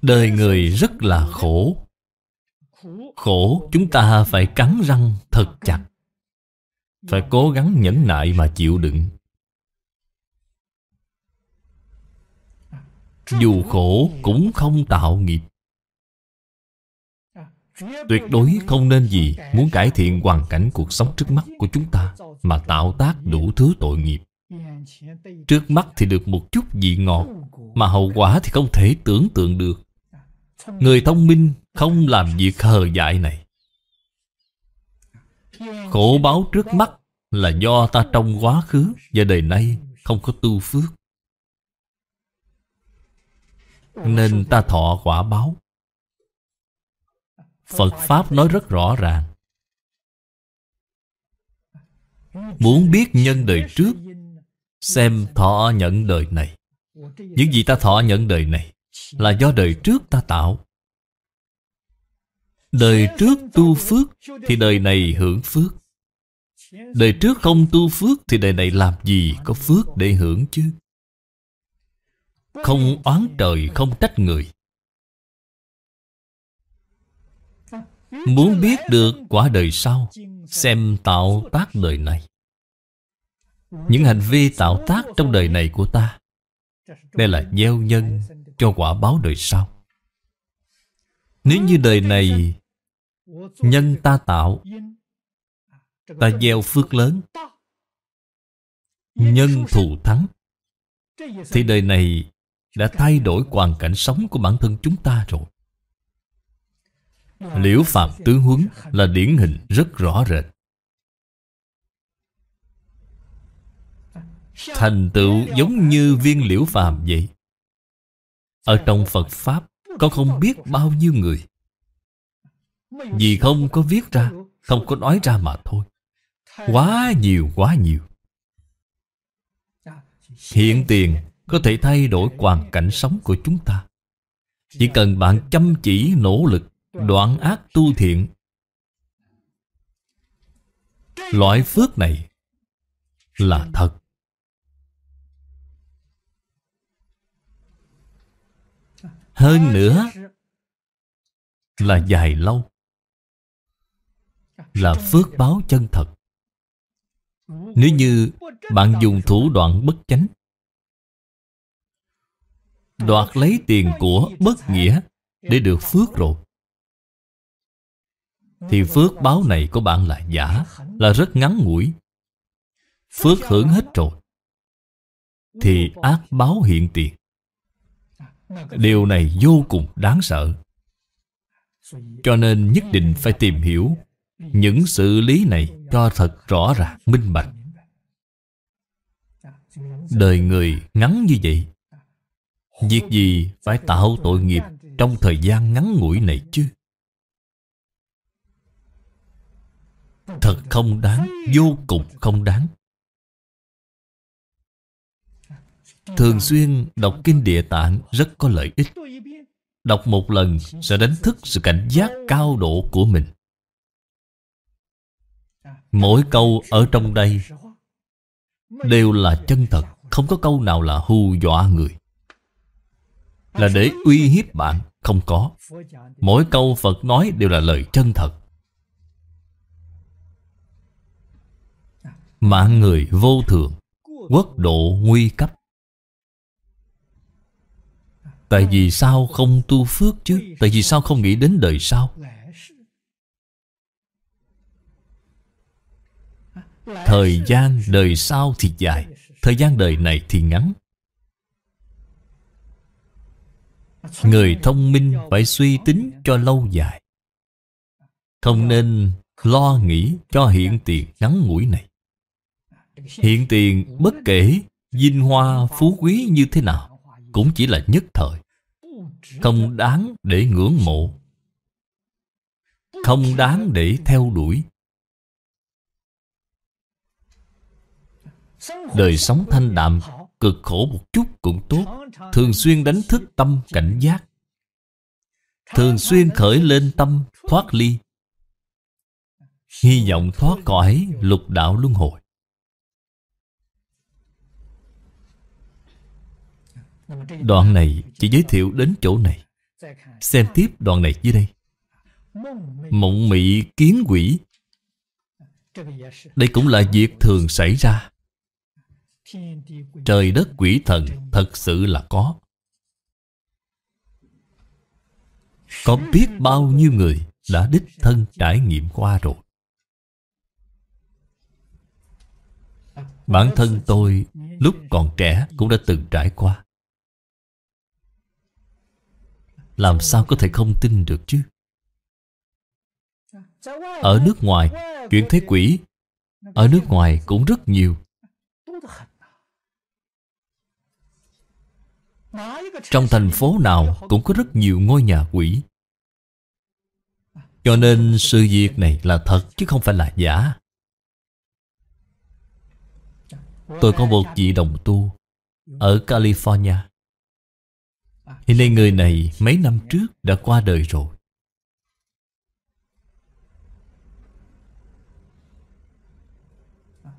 đời người rất là khổ khổ chúng ta phải cắn răng thật chặt phải cố gắng nhẫn nại mà chịu đựng Dù khổ cũng không tạo nghiệp Tuyệt đối không nên gì Muốn cải thiện hoàn cảnh cuộc sống trước mắt của chúng ta Mà tạo tác đủ thứ tội nghiệp Trước mắt thì được một chút vị ngọt Mà hậu quả thì không thể tưởng tượng được Người thông minh không làm việc hờ dại này Khổ báo trước mắt là do ta trong quá khứ Và đời nay không có tu phước nên ta thọ quả báo Phật Pháp nói rất rõ ràng Muốn biết nhân đời trước Xem thọ nhận đời này Những gì ta thọ nhận đời này Là do đời trước ta tạo Đời trước tu phước Thì đời này hưởng phước Đời trước không tu phước Thì đời này làm gì có phước để hưởng chứ không oán trời không trách người Muốn biết được quả đời sau Xem tạo tác đời này Những hành vi tạo tác trong đời này của ta Đây là gieo nhân cho quả báo đời sau Nếu như đời này Nhân ta tạo Ta gieo phước lớn Nhân thù thắng Thì đời này đã thay đổi hoàn cảnh sống của bản thân chúng ta rồi. Liễu Phạm Tứ Huấn là điển hình rất rõ rệt. Thành tựu giống như viên liễu phàm vậy. Ở trong Phật Pháp, có không biết bao nhiêu người. Vì không có viết ra, không có nói ra mà thôi. Quá nhiều, quá nhiều. Hiện tiền có thể thay đổi hoàn cảnh sống của chúng ta Chỉ cần bạn chăm chỉ nỗ lực Đoạn ác tu thiện Loại phước này Là thật Hơn nữa Là dài lâu Là phước báo chân thật Nếu như bạn dùng thủ đoạn bất chánh đoạt lấy tiền của bất nghĩa để được phước rồi thì phước báo này của bạn là giả là rất ngắn ngủi phước hưởng hết rồi thì ác báo hiện tiền điều này vô cùng đáng sợ cho nên nhất định phải tìm hiểu những sự lý này cho thật rõ ràng minh bạch đời người ngắn như vậy Việc gì phải tạo tội nghiệp Trong thời gian ngắn ngủi này chứ Thật không đáng Vô cùng không đáng Thường xuyên đọc kinh địa tạng Rất có lợi ích Đọc một lần sẽ đánh thức sự cảnh giác cao độ của mình Mỗi câu ở trong đây Đều là chân thật Không có câu nào là hù dọa người là để uy hiếp bạn không có mỗi câu phật nói đều là lời chân thật mạng người vô thường quốc độ nguy cấp tại vì sao không tu phước chứ tại vì sao không nghĩ đến đời sau thời gian đời sau thì dài thời gian đời này thì ngắn Người thông minh phải suy tính cho lâu dài Không nên lo nghĩ cho hiện tiền ngắn ngủi này Hiện tiền bất kể vinh hoa phú quý như thế nào Cũng chỉ là nhất thời Không đáng để ngưỡng mộ Không đáng để theo đuổi Đời sống thanh đạm cực khổ một chút cũng tốt Thường xuyên đánh thức tâm cảnh giác Thường xuyên khởi lên tâm thoát ly Hy vọng thoát khỏi lục đạo luân hồi Đoạn này chỉ giới thiệu đến chỗ này Xem tiếp đoạn này dưới đây Mộng mị kiến quỷ Đây cũng là việc thường xảy ra Trời đất quỷ thần thật sự là có Có biết bao nhiêu người đã đích thân trải nghiệm qua rồi Bản thân tôi lúc còn trẻ cũng đã từng trải qua Làm sao có thể không tin được chứ Ở nước ngoài Chuyện thế quỷ Ở nước ngoài cũng rất nhiều Trong thành phố nào cũng có rất nhiều ngôi nhà quỷ Cho nên sự việc này là thật chứ không phải là giả Tôi có một vị đồng tu Ở California Hiện nay người này mấy năm trước đã qua đời rồi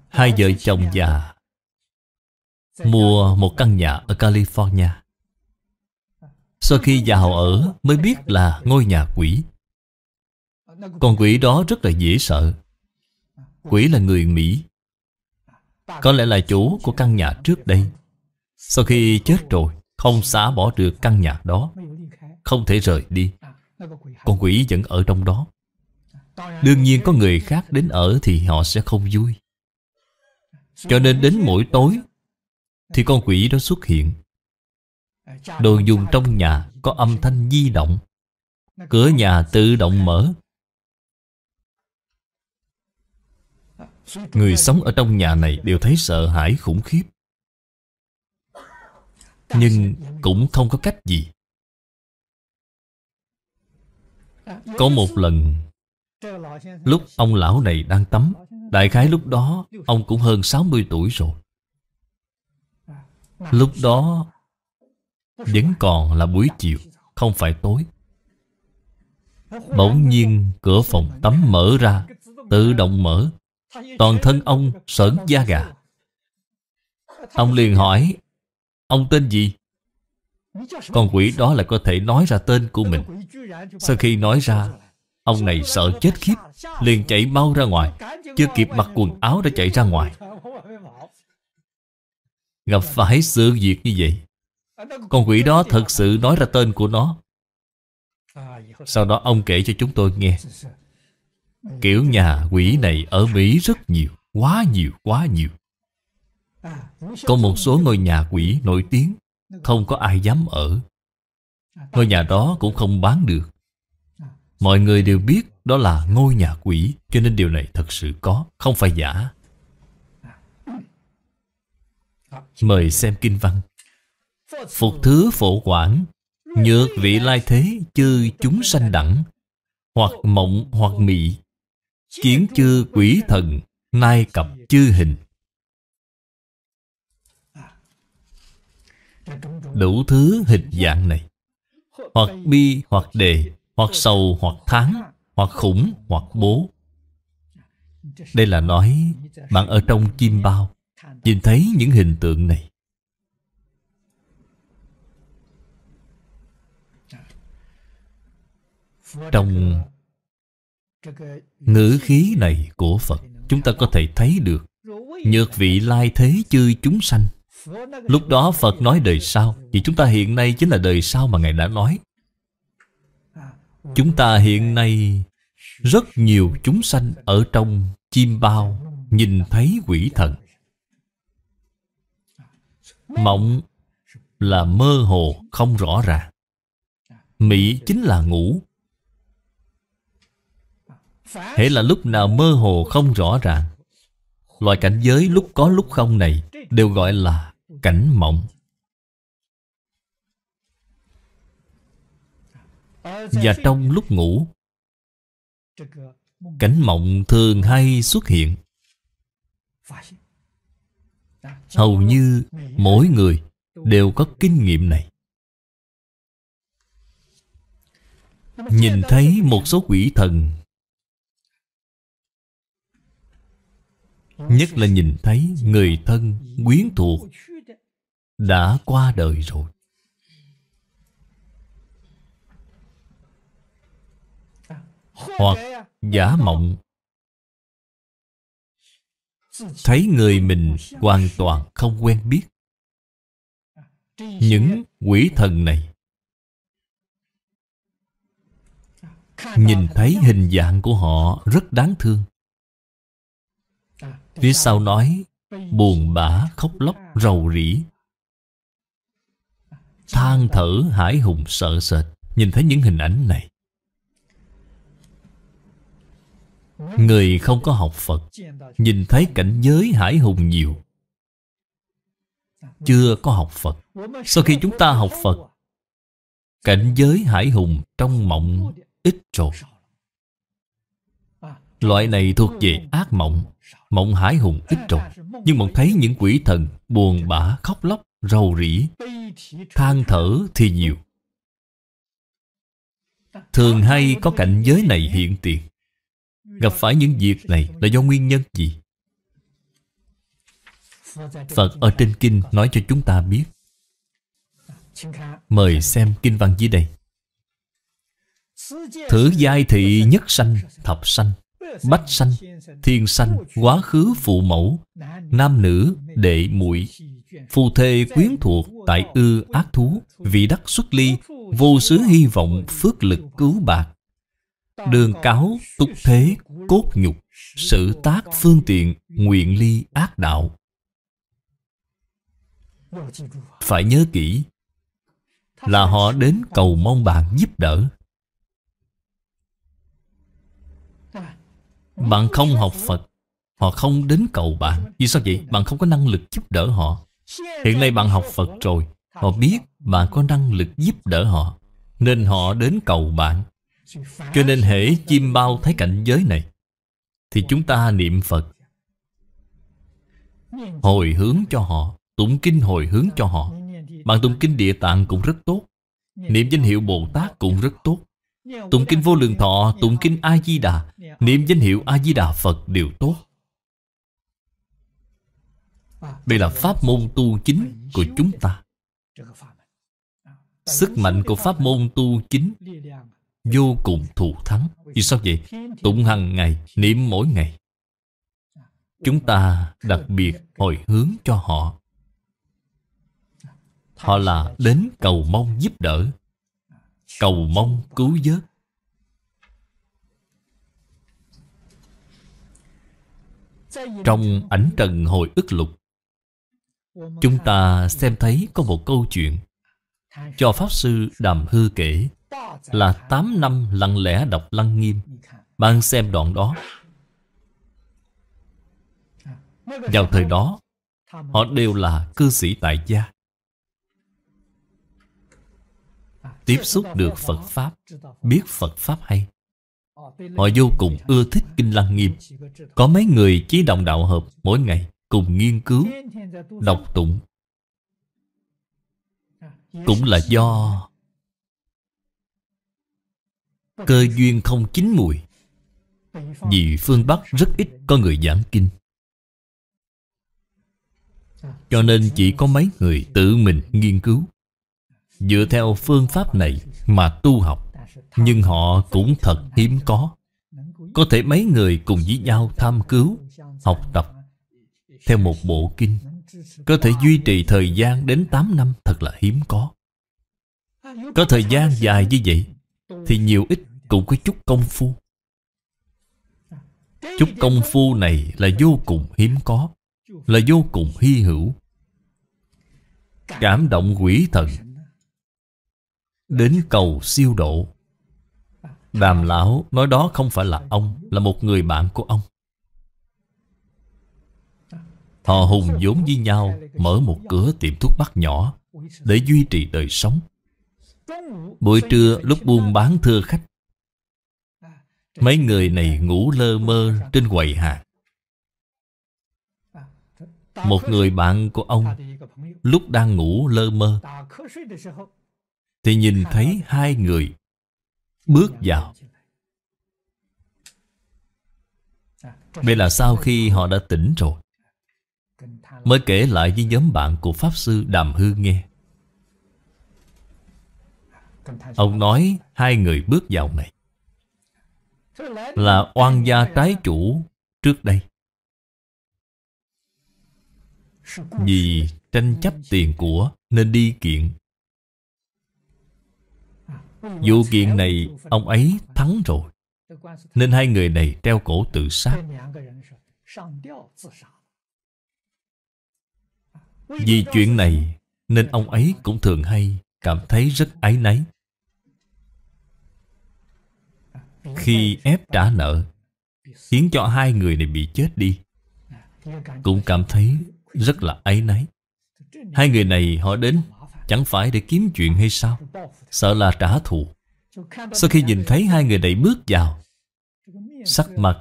Hai vợ chồng già Mua một căn nhà ở California sau khi vào ở mới biết là ngôi nhà quỷ Con quỷ đó rất là dễ sợ Quỷ là người Mỹ Có lẽ là chủ của căn nhà trước đây Sau khi chết rồi Không xả bỏ được căn nhà đó Không thể rời đi Con quỷ vẫn ở trong đó Đương nhiên có người khác đến ở Thì họ sẽ không vui Cho nên đến mỗi tối Thì con quỷ đó xuất hiện Đồ dùng trong nhà có âm thanh di động Cửa nhà tự động mở Người sống ở trong nhà này đều thấy sợ hãi khủng khiếp Nhưng cũng không có cách gì Có một lần Lúc ông lão này đang tắm Đại khái lúc đó Ông cũng hơn 60 tuổi rồi Lúc đó vẫn còn là buổi chiều Không phải tối Bỗng nhiên cửa phòng tắm mở ra Tự động mở Toàn thân ông sởn da gà Ông liền hỏi Ông tên gì? Con quỷ đó là có thể nói ra tên của mình Sau khi nói ra Ông này sợ chết khiếp Liền chạy mau ra ngoài Chưa kịp mặc quần áo đã chạy ra ngoài Gặp phải sự việc như vậy con quỷ đó thật sự nói ra tên của nó Sau đó ông kể cho chúng tôi nghe Kiểu nhà quỷ này ở Mỹ rất nhiều Quá nhiều, quá nhiều Có một số ngôi nhà quỷ nổi tiếng Không có ai dám ở Ngôi nhà đó cũng không bán được Mọi người đều biết đó là ngôi nhà quỷ Cho nên điều này thật sự có, không phải giả Mời xem kinh văn Phục thứ phổ quản Nhược vị lai thế chư chúng sanh đẳng Hoặc mộng hoặc mị Kiến chư quỷ thần Nai cập chư hình Đủ thứ hình dạng này Hoặc bi hoặc đề Hoặc sầu hoặc tháng Hoặc khủng hoặc bố Đây là nói Bạn ở trong chim bao Nhìn thấy những hình tượng này trong ngữ khí này của phật chúng ta có thể thấy được nhược vị lai thế chư chúng sanh lúc đó phật nói đời sau vì chúng ta hiện nay chính là đời sau mà ngài đã nói chúng ta hiện nay rất nhiều chúng sanh ở trong chim bao nhìn thấy quỷ thần mộng là mơ hồ không rõ ràng mỹ chính là ngủ Hễ là lúc nào mơ hồ không rõ ràng Loại cảnh giới lúc có lúc không này Đều gọi là cảnh mộng Và trong lúc ngủ Cảnh mộng thường hay xuất hiện Hầu như mỗi người đều có kinh nghiệm này Nhìn thấy một số quỷ thần Nhất là nhìn thấy người thân quyến thuộc Đã qua đời rồi Hoặc giả mộng Thấy người mình hoàn toàn không quen biết Những quỷ thần này Nhìn thấy hình dạng của họ rất đáng thương À, Phía sau nói Buồn bã khóc lóc rầu rĩ à, than thở hải hùng sợ sệt Nhìn thấy những hình ảnh này Người không có học Phật Nhìn thấy cảnh giới hải hùng nhiều Chưa có học Phật Sau khi chúng ta học Phật Cảnh giới hải hùng trong mộng ít rồi à, Loại này thuộc về ác mộng Mộng Hải Hùng ít rồi Nhưng mộng thấy những quỷ thần buồn bã khóc lóc rầu rĩ than thở thì nhiều Thường hay có cảnh giới này hiện tiền Gặp phải những việc này là do nguyên nhân gì? Phật ở trên kinh nói cho chúng ta biết Mời xem kinh văn dưới đây Thử giai thị nhất sanh, thập sanh bách sanh thiên sanh quá khứ phụ mẫu nam nữ đệ muội phù thê quyến thuộc tại ư ác thú vị đắc xuất ly vô xứ hy vọng phước lực cứu bạc đường cáo túc thế cốt nhục sự tác phương tiện nguyện ly ác đạo phải nhớ kỹ là họ đến cầu mong bạn giúp đỡ Bạn không học Phật Họ không đến cầu bạn Vì sao vậy? Bạn không có năng lực giúp đỡ họ Hiện nay bạn học Phật rồi Họ biết bạn có năng lực giúp đỡ họ Nên họ đến cầu bạn Cho nên hễ chim bao thấy cảnh giới này Thì chúng ta niệm Phật Hồi hướng cho họ Tụng kinh hồi hướng cho họ Bạn tụng kinh địa tạng cũng rất tốt Niệm danh hiệu Bồ Tát cũng rất tốt Tụng kinh vô lượng thọ Tụng kinh A-di-đà Niệm danh hiệu A-di-đà Phật đều tốt Đây là pháp à, môn tu chính của chúng ta Sức mạnh của pháp môn tu chính Vô cùng thù thắng Vì sao vậy? Tụng hằng ngày, niệm mỗi ngày à, Chúng ta đặc biệt hồi hướng cho họ à, Họ là đến cầu mong giúp đỡ cầu mong cứu vớt trong ảnh trần hồi ức lục chúng ta xem thấy có một câu chuyện cho pháp sư đàm hư kể là 8 năm lặng lẽ đọc lăng nghiêm bạn xem đoạn đó vào thời đó họ đều là cư sĩ tại gia tiếp xúc được Phật Pháp, biết Phật Pháp hay. Họ vô cùng ưa thích Kinh Lăng Nghiêm. Có mấy người chí đồng đạo hợp mỗi ngày cùng nghiên cứu, đọc tụng. Cũng là do cơ duyên không chín mùi. Vì phương Bắc rất ít có người giảng kinh. Cho nên chỉ có mấy người tự mình nghiên cứu Dựa theo phương pháp này mà tu học Nhưng họ cũng thật hiếm có Có thể mấy người cùng với nhau tham cứu Học tập Theo một bộ kinh Có thể duy trì thời gian đến 8 năm Thật là hiếm có Có thời gian dài như vậy Thì nhiều ít cũng có chút công phu Chút công phu này là vô cùng hiếm có Là vô cùng hy hữu Cảm động quỷ thần đến cầu siêu độ. Đàm lão nói đó không phải là ông, là một người bạn của ông. Họ hùng vốn với nhau mở một cửa tiệm thuốc bắc nhỏ để duy trì đời sống. Buổi trưa lúc buôn bán thưa khách, mấy người này ngủ lơ mơ trên quầy hàng. Một người bạn của ông lúc đang ngủ lơ mơ thì nhìn thấy hai người bước vào đây là sau khi họ đã tỉnh rồi mới kể lại với nhóm bạn của pháp sư đàm Hư nghe ông nói hai người bước vào này là oan gia trái chủ trước đây vì tranh chấp tiền của nên đi kiện Vụ kiện này ông ấy thắng rồi Nên hai người này treo cổ tự sát Vì chuyện này Nên ông ấy cũng thường hay Cảm thấy rất ái náy Khi ép trả nợ Khiến cho hai người này bị chết đi Cũng cảm thấy rất là ái náy Hai người này họ đến Chẳng phải để kiếm chuyện hay sao Sợ là trả thù Sau khi nhìn thấy hai người này bước vào Sắc mặt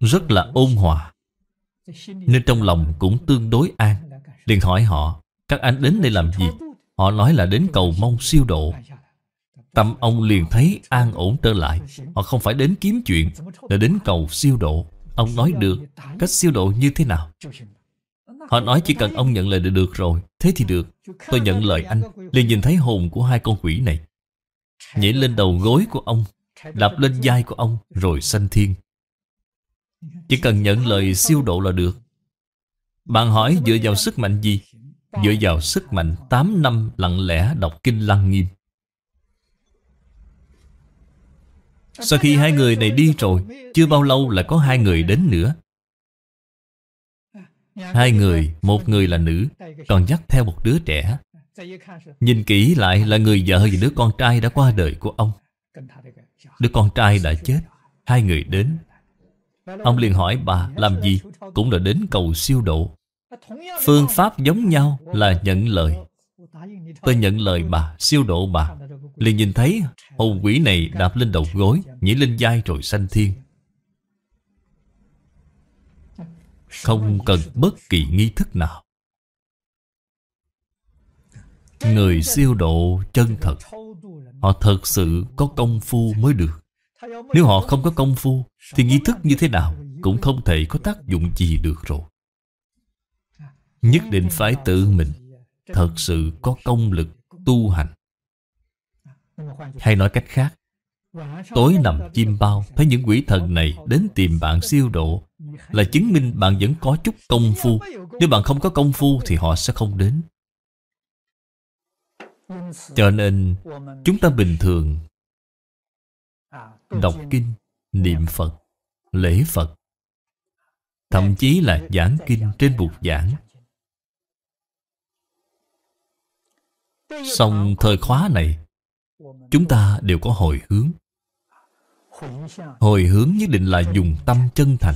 Rất là ôn hòa Nên trong lòng cũng tương đối an liền hỏi họ Các anh đến đây làm gì Họ nói là đến cầu mong siêu độ Tâm ông liền thấy an ổn trở lại Họ không phải đến kiếm chuyện Là đến cầu siêu độ Ông nói được cách siêu độ như thế nào Họ nói chỉ cần ông nhận lời là được rồi Thế thì được Tôi nhận lời anh liền nhìn thấy hồn của hai con quỷ này Nhảy lên đầu gối của ông Đạp lên vai của ông Rồi sanh thiên Chỉ cần nhận lời siêu độ là được Bạn hỏi dựa vào sức mạnh gì Dựa vào sức mạnh 8 năm lặng lẽ đọc kinh lăng nghiêm Sau khi hai người này đi rồi Chưa bao lâu lại có hai người đến nữa Hai người, một người là nữ Còn dắt theo một đứa trẻ Nhìn kỹ lại là người vợ và đứa con trai đã qua đời của ông Đứa con trai đã chết Hai người đến Ông liền hỏi bà làm gì Cũng là đến cầu siêu độ Phương pháp giống nhau là nhận lời Tôi nhận lời bà, siêu độ bà Liền nhìn thấy hồn quỷ này đạp lên đầu gối Nhảy lên vai rồi sanh thiên Không cần bất kỳ nghi thức nào Người siêu độ chân thật Họ thật sự có công phu mới được Nếu họ không có công phu Thì nghi thức như thế nào Cũng không thể có tác dụng gì được rồi Nhất định phải tự mình Thật sự có công lực tu hành Hay nói cách khác Tối nằm chim bao Thấy những quỷ thần này đến tìm bạn siêu độ Là chứng minh bạn vẫn có chút công phu Nếu bạn không có công phu thì họ sẽ không đến Cho nên chúng ta bình thường Đọc kinh, niệm Phật, lễ Phật Thậm chí là giảng kinh trên bục giảng Xong thời khóa này Chúng ta đều có hồi hướng Hồi hướng nhất định là dùng tâm chân thành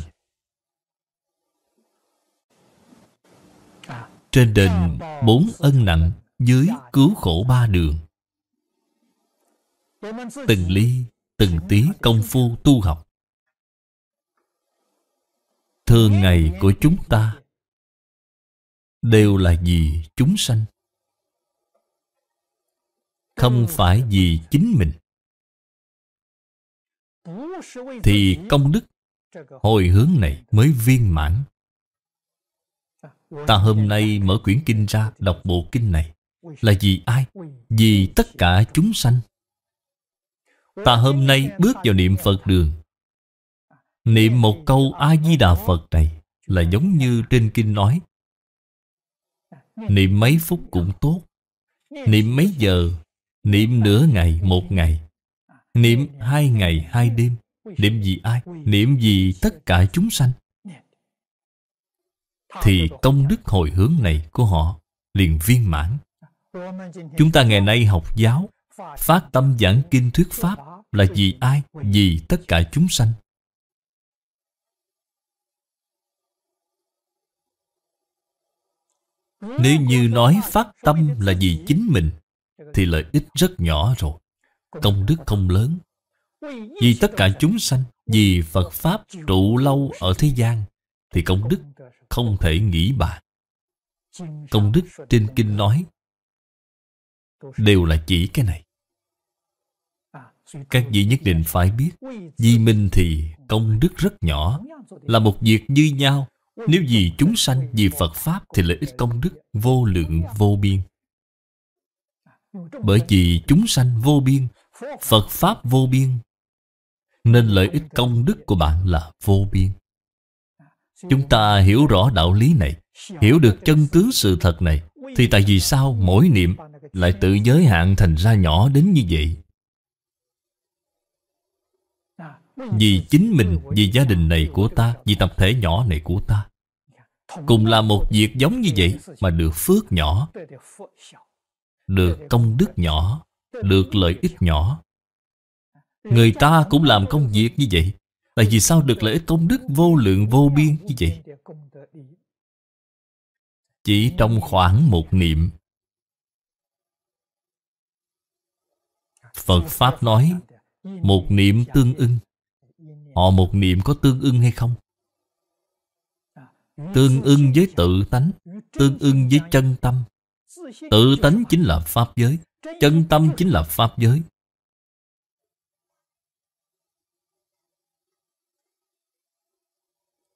Trên đền bốn ân nặng Dưới cứu khổ ba đường Từng ly, từng tí công phu tu học Thường ngày của chúng ta Đều là vì chúng sanh Không phải vì chính mình thì công đức hồi hướng này mới viên mãn ta hôm nay mở quyển kinh ra đọc bộ kinh này là vì ai vì tất cả chúng sanh ta hôm nay bước vào niệm phật đường niệm một câu a di đà phật này là giống như trên kinh nói niệm mấy phút cũng tốt niệm mấy giờ niệm nửa ngày một ngày Niệm hai ngày hai đêm Niệm vì ai? Niệm vì tất cả chúng sanh Thì công đức hồi hướng này của họ liền viên mãn Chúng ta ngày nay học giáo Phát tâm giảng kinh thuyết pháp Là vì ai? Vì tất cả chúng sanh Nếu như nói phát tâm là vì chính mình Thì lợi ích rất nhỏ rồi công đức không lớn Vì tất cả chúng sanh Vì Phật Pháp trụ lâu ở thế gian Thì công đức không thể nghĩ bàn Công đức trên kinh nói Đều là chỉ cái này Các vị nhất định phải biết Vì mình thì công đức rất nhỏ Là một việc như nhau Nếu vì chúng sanh, vì Phật Pháp Thì lợi ích công đức vô lượng vô biên Bởi vì chúng sanh vô biên Phật Pháp vô biên Nên lợi ích công đức của bạn là vô biên Chúng ta hiểu rõ đạo lý này Hiểu được chân tướng sự thật này Thì tại vì sao mỗi niệm Lại tự giới hạn thành ra nhỏ đến như vậy Vì chính mình, vì gia đình này của ta Vì tập thể nhỏ này của ta Cùng là một việc giống như vậy Mà được phước nhỏ Được công đức nhỏ được lợi ích nhỏ Người ta cũng làm công việc như vậy Tại vì sao được lợi ích công đức vô lượng vô biên như vậy Chỉ trong khoảng một niệm Phật Pháp nói Một niệm tương ưng Họ một niệm có tương ưng hay không? Tương ưng với tự tánh Tương ưng với chân tâm Tự tánh chính là Pháp giới Chân tâm chính là Pháp giới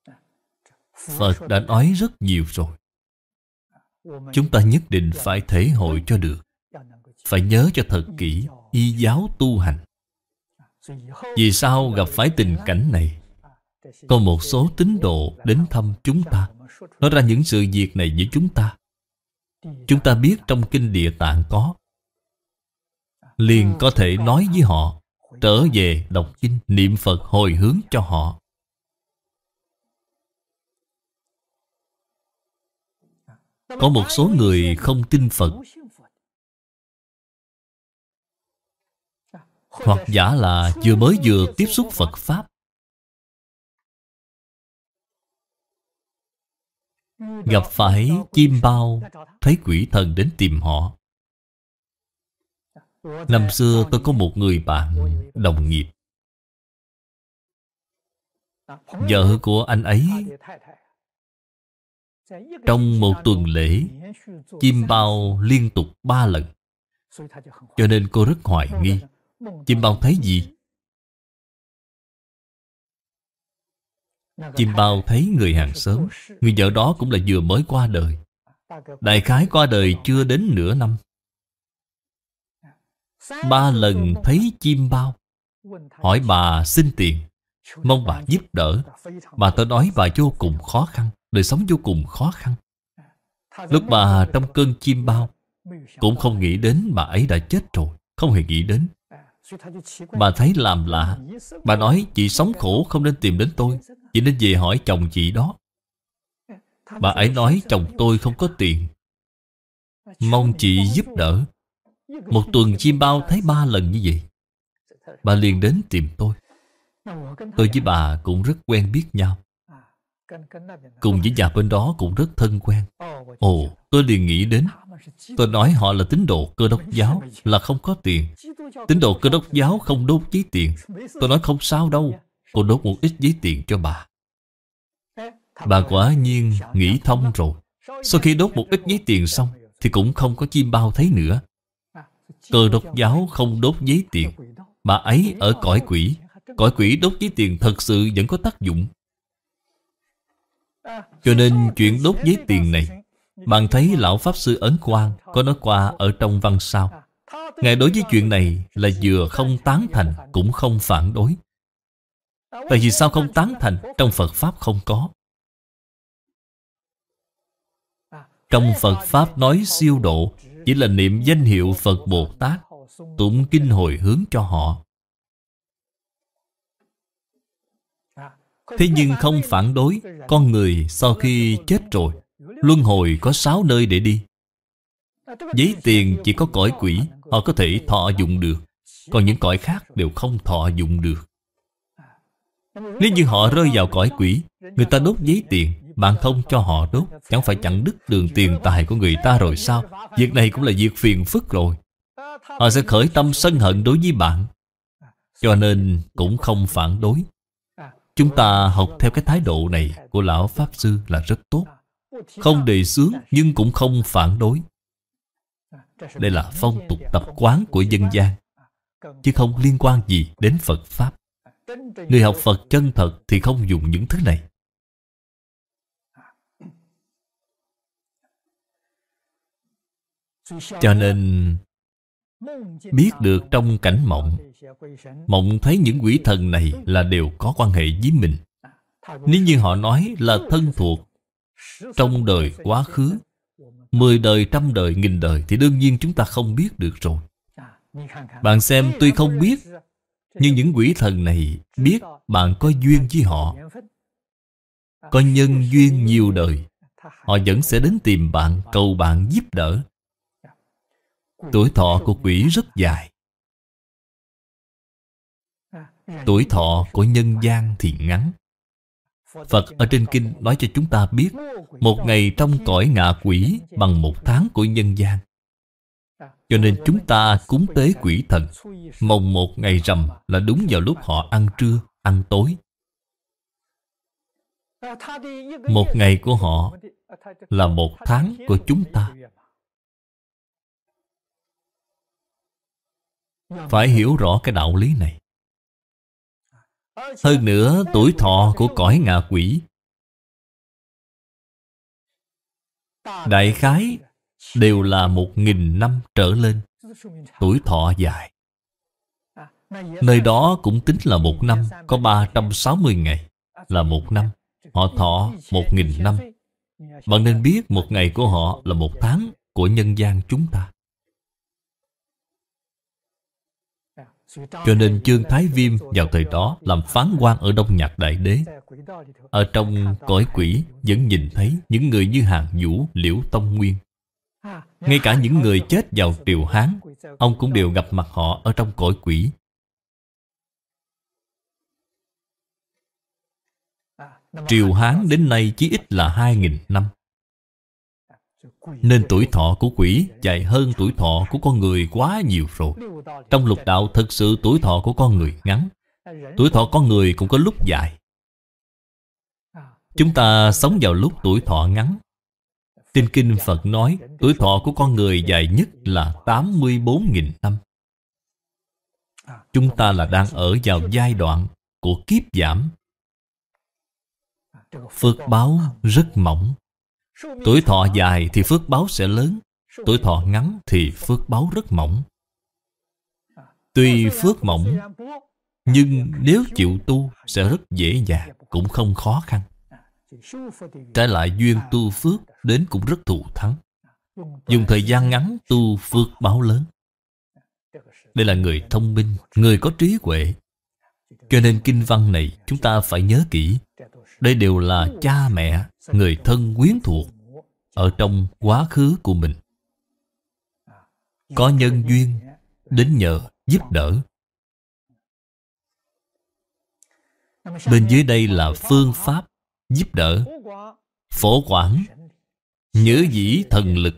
à, Phật đã nói rất nhiều rồi Chúng ta nhất định phải thể hội cho được Phải nhớ cho thật kỹ Y giáo tu hành à, Vì sao gặp phải tình cảnh này à, Có một số tín đồ đến thăm chúng ta Nói ra những sự việc này với chúng ta Chúng ta biết trong kinh địa tạng có liền có thể nói với họ trở về đọc kinh niệm phật hồi hướng cho họ có một số người không tin phật hoặc giả là vừa mới vừa tiếp xúc phật pháp gặp phải chim bao thấy quỷ thần đến tìm họ Năm xưa tôi có một người bạn Đồng nghiệp Vợ của anh ấy Trong một tuần lễ Chim bao liên tục ba lần Cho nên cô rất hoài nghi Chim bao thấy gì? Chim bao thấy người hàng xóm Người vợ đó cũng là vừa mới qua đời Đại khái qua đời chưa đến nửa năm Ba lần thấy chim bao Hỏi bà xin tiền Mong bà giúp đỡ Bà tôi nói bà vô cùng khó khăn Đời sống vô cùng khó khăn Lúc bà trong cơn chim bao Cũng không nghĩ đến bà ấy đã chết rồi Không hề nghĩ đến Bà thấy làm lạ Bà nói chị sống khổ không nên tìm đến tôi Chị nên về hỏi chồng chị đó Bà ấy nói chồng tôi không có tiền Mong chị giúp đỡ một tuần chim bao thấy ba lần như vậy Bà liền đến tìm tôi Tôi với bà cũng rất quen biết nhau Cùng với nhà bên đó cũng rất thân quen Ồ, tôi liền nghĩ đến Tôi nói họ là tín đồ cơ đốc giáo Là không có tiền Tín đồ cơ đốc giáo không đốt giấy tiền Tôi nói không sao đâu Cô đốt một ít giấy tiền cho bà Bà quả nhiên nghĩ thông rồi Sau khi đốt một ít giấy tiền xong Thì cũng không có chim bao thấy nữa Cơ đốc giáo không đốt giấy tiền Bà ấy ở cõi quỷ Cõi quỷ đốt giấy tiền thật sự vẫn có tác dụng Cho nên chuyện đốt giấy tiền này Bạn thấy Lão Pháp Sư Ấn Quang Có nói qua ở trong văn sao Ngài đối với chuyện này là vừa không tán thành Cũng không phản đối Tại vì sao không tán thành Trong Phật Pháp không có Trong Phật Pháp nói siêu độ chỉ là niệm danh hiệu Phật Bồ Tát Tụng kinh hồi hướng cho họ Thế nhưng không phản đối Con người sau khi chết rồi Luân hồi có sáu nơi để đi Giấy tiền chỉ có cõi quỷ Họ có thể thọ dụng được Còn những cõi khác đều không thọ dụng được Nếu như họ rơi vào cõi quỷ Người ta đốt giấy tiền bạn thông cho họ đốt Chẳng phải chặn đứt đường tiền tài của người ta rồi sao Việc này cũng là việc phiền phức rồi Họ sẽ khởi tâm sân hận đối với bạn Cho nên cũng không phản đối Chúng ta học theo cái thái độ này của Lão Pháp Sư là rất tốt Không đề xướng nhưng cũng không phản đối Đây là phong tục tập quán của dân gian Chứ không liên quan gì đến Phật Pháp Người học Phật chân thật thì không dùng những thứ này cho nên biết được trong cảnh mộng mộng thấy những quỷ thần này là đều có quan hệ với mình nếu như họ nói là thân thuộc trong đời quá khứ mười đời trăm đời nghìn đời thì đương nhiên chúng ta không biết được rồi bạn xem tuy không biết nhưng những quỷ thần này biết bạn có duyên với họ Có nhân duyên nhiều đời Họ vẫn sẽ đến tìm bạn, cầu bạn giúp đỡ Tuổi thọ của quỷ rất dài Tuổi thọ của nhân gian thì ngắn Phật ở trên kinh nói cho chúng ta biết Một ngày trong cõi ngạ quỷ Bằng một tháng của nhân gian Cho nên chúng ta cúng tế quỷ thần Mồng một ngày rằm Là đúng vào lúc họ ăn trưa, ăn tối Một ngày của họ Là một tháng của chúng ta Phải hiểu rõ cái đạo lý này Hơn nữa tuổi thọ của cõi ngạ quỷ Đại khái đều là một nghìn năm trở lên Tuổi thọ dài Nơi đó cũng tính là một năm Có 360 ngày Là một năm Họ thọ một nghìn năm Bạn nên biết một ngày của họ là một tháng Của nhân gian chúng ta Cho nên Trương Thái Viêm vào thời đó làm phán quan ở Đông Nhạc Đại Đế. Ở trong cõi quỷ vẫn nhìn thấy những người như Hàng Vũ, Liễu Tông Nguyên. Ngay cả những người chết vào triều Hán, ông cũng đều gặp mặt họ ở trong cõi quỷ. Triều Hán đến nay chỉ ít là 2.000 năm. Nên tuổi thọ của quỷ dài hơn tuổi thọ của con người quá nhiều rồi Trong lục đạo thực sự tuổi thọ của con người ngắn Tuổi thọ con người cũng có lúc dài Chúng ta sống vào lúc tuổi thọ ngắn tin Kinh Phật nói Tuổi thọ của con người dài nhất là 84.000 năm Chúng ta là đang ở vào giai đoạn của kiếp giảm Phước báo rất mỏng Tuổi thọ dài thì phước báo sẽ lớn Tuổi thọ ngắn thì phước báo rất mỏng Tuy phước mỏng Nhưng nếu chịu tu sẽ rất dễ dàng Cũng không khó khăn Trái lại duyên tu phước đến cũng rất thù thắng Dùng thời gian ngắn tu phước báo lớn Đây là người thông minh, người có trí huệ Cho nên kinh văn này chúng ta phải nhớ kỹ đây đều là cha mẹ, người thân quyến thuộc Ở trong quá khứ của mình Có nhân duyên đến nhờ giúp đỡ Bên dưới đây là phương pháp giúp đỡ Phổ quản Nhớ dĩ thần lực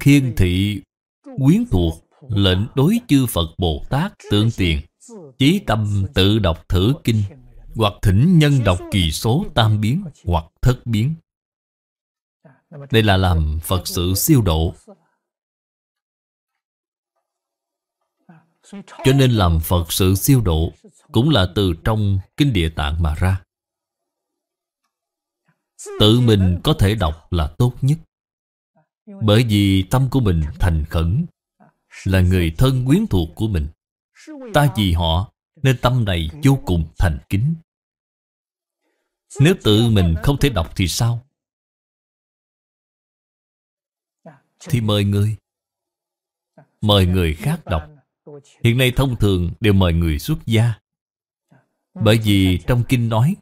Khiên thị quyến thuộc Lệnh đối chư Phật Bồ Tát tương tiền Chí tâm tự đọc thử kinh hoặc thỉnh nhân đọc kỳ số tam biến Hoặc thất biến Đây là làm Phật sự siêu độ Cho nên làm Phật sự siêu độ Cũng là từ trong Kinh Địa Tạng mà ra Tự mình có thể đọc là tốt nhất Bởi vì tâm của mình thành khẩn Là người thân quyến thuộc của mình Ta vì họ Nên tâm này vô cùng thành kính nếu tự mình không thể đọc thì sao Thì mời người Mời người khác đọc Hiện nay thông thường đều mời người xuất gia Bởi vì trong kinh nói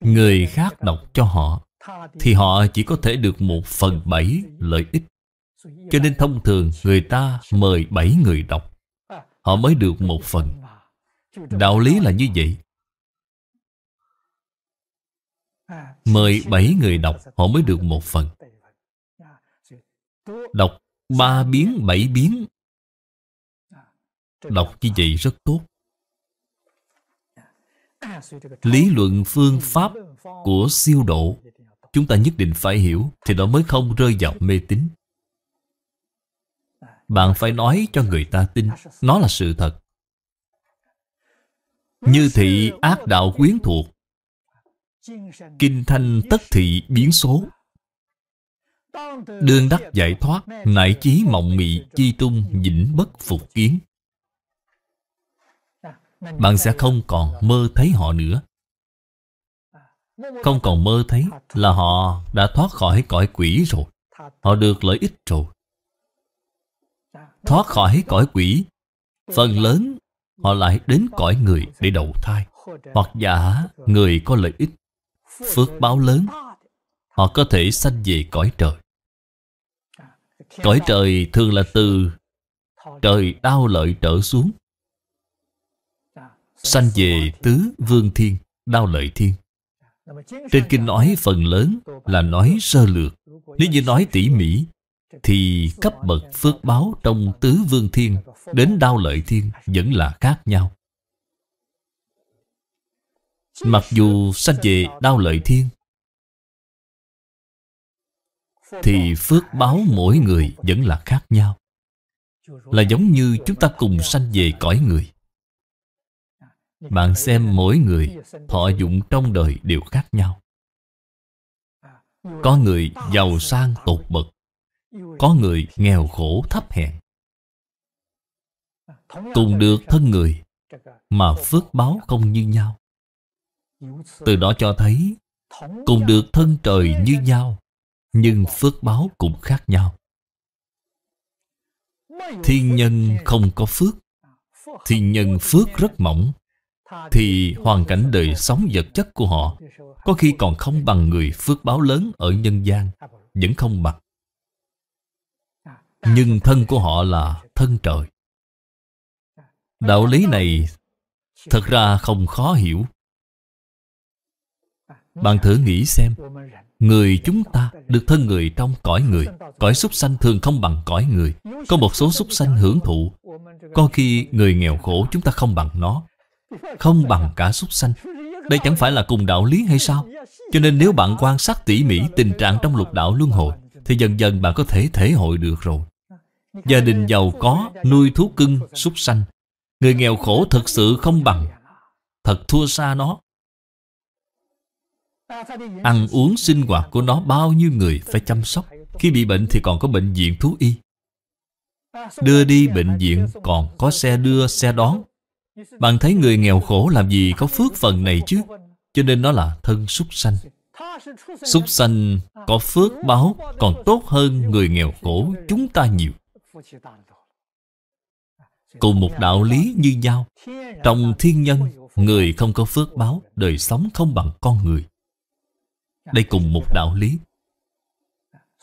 Người khác đọc cho họ Thì họ chỉ có thể được một phần bảy lợi ích Cho nên thông thường người ta mời bảy người đọc Họ mới được một phần Đạo lý là như vậy Mời bảy người đọc họ mới được một phần Đọc ba biến bảy biến Đọc như vậy rất tốt Lý luận phương pháp của siêu độ Chúng ta nhất định phải hiểu Thì nó mới không rơi vào mê tín Bạn phải nói cho người ta tin Nó là sự thật Như thị ác đạo quyến thuộc Kinh thanh tất thị biến số Đương đắc giải thoát Nại chí mộng mị Chi tung vĩnh bất phục kiến Bạn sẽ không còn mơ thấy họ nữa Không còn mơ thấy Là họ đã thoát khỏi cõi quỷ rồi Họ được lợi ích rồi Thoát khỏi cõi quỷ Phần lớn họ lại đến cõi người để đầu thai Hoặc giả người có lợi ích phước báo lớn họ có thể sanh về cõi trời cõi trời thường là từ trời đau lợi trở xuống sanh về tứ vương thiên đau lợi thiên trên kinh nói phần lớn là nói sơ lược nếu như nói tỉ mỉ thì cấp bậc phước báo trong tứ vương thiên đến đau lợi thiên vẫn là khác nhau Mặc dù sanh về đau lợi thiên Thì phước báo mỗi người vẫn là khác nhau Là giống như chúng ta cùng sanh về cõi người Bạn xem mỗi người thọ dụng trong đời đều khác nhau Có người giàu sang tột bậc Có người nghèo khổ thấp hèn Cùng được thân người Mà phước báo không như nhau từ đó cho thấy Cùng được thân trời như nhau Nhưng phước báo cũng khác nhau Thiên nhân không có phước Thiên nhân phước rất mỏng Thì hoàn cảnh đời sống vật chất của họ Có khi còn không bằng người phước báo lớn ở nhân gian Vẫn không bằng Nhưng thân của họ là thân trời Đạo lý này Thật ra không khó hiểu bạn thử nghĩ xem Người chúng ta được thân người trong cõi người Cõi súc sanh thường không bằng cõi người Có một số súc sanh hưởng thụ Có khi người nghèo khổ chúng ta không bằng nó Không bằng cả súc sanh Đây chẳng phải là cùng đạo lý hay sao Cho nên nếu bạn quan sát tỉ mỉ tình trạng trong lục đạo luân hồi Thì dần dần bạn có thể thể hội được rồi Gia đình giàu có nuôi thú cưng, súc sanh Người nghèo khổ thật sự không bằng Thật thua xa nó Ăn uống sinh hoạt của nó bao nhiêu người phải chăm sóc Khi bị bệnh thì còn có bệnh viện thú y Đưa đi bệnh viện còn có xe đưa xe đón Bạn thấy người nghèo khổ làm gì có phước phần này chứ Cho nên nó là thân súc sanh Súc sanh có phước báo còn tốt hơn người nghèo khổ chúng ta nhiều Cùng một đạo lý như nhau Trong thiên nhân Người không có phước báo Đời sống không bằng con người đây cùng một đạo lý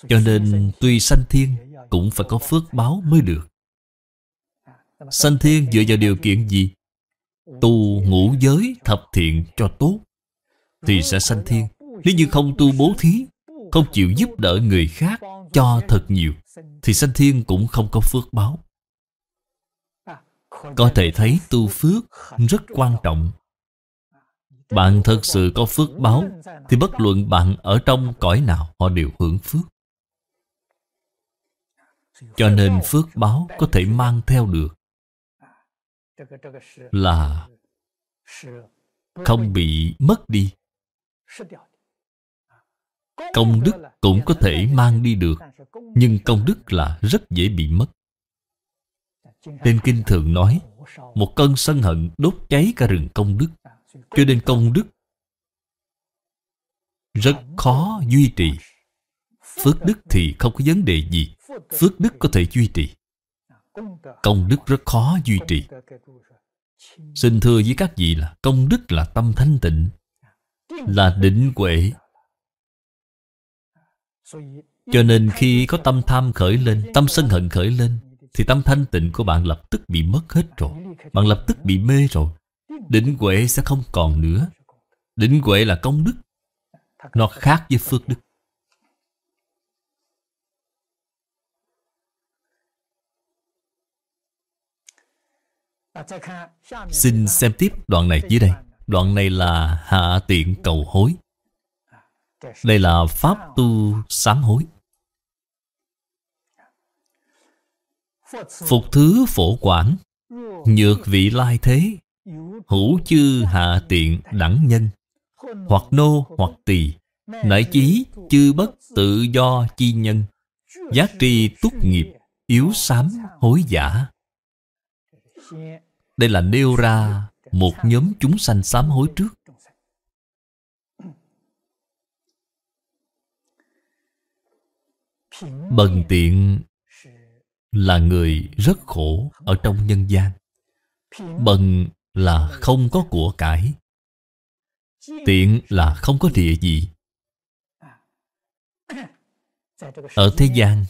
Cho nên tuy sanh thiên Cũng phải có phước báo mới được Sanh thiên dựa vào điều kiện gì? Tu ngũ giới thập thiện cho tốt Thì sẽ sanh thiên Nếu như không tu bố thí Không chịu giúp đỡ người khác Cho thật nhiều Thì sanh thiên cũng không có phước báo Có thể thấy tu phước rất quan trọng bạn thật sự có phước báo Thì bất luận bạn ở trong cõi nào Họ đều hưởng phước Cho nên phước báo có thể mang theo được Là Không bị mất đi Công đức cũng có thể mang đi được Nhưng công đức là rất dễ bị mất nên kinh thường nói Một cơn sân hận đốt cháy cả rừng công đức cho nên công đức Rất khó duy trì Phước đức thì không có vấn đề gì Phước đức có thể duy trì Công đức rất khó duy trì Xin thưa với các vị là Công đức là tâm thanh tịnh Là định huệ Cho nên khi có tâm tham khởi lên Tâm sân hận khởi lên Thì tâm thanh tịnh của bạn lập tức bị mất hết rồi Bạn lập tức bị mê rồi Định huệ sẽ không còn nữa Định huệ là công đức Nó khác với phước đức Xin xem tiếp đoạn này dưới đây Đoạn này là hạ tiện cầu hối Đây là pháp tu sám hối Phục thứ phổ quản Nhược vị lai thế Hữu chư hạ tiện đẳng nhân Hoặc nô hoặc tỳ tỳ 乃 chí chư bất tự do chi nhân Giác tri túc nghiệp Yếu sám hối giả Đây là nêu ra Một nhóm chúng sanh sám hối trước Bần tiện là người rất khổ ở trong nhân gian Bần là không có của cải Tiện là không có địa vị Ở thế gian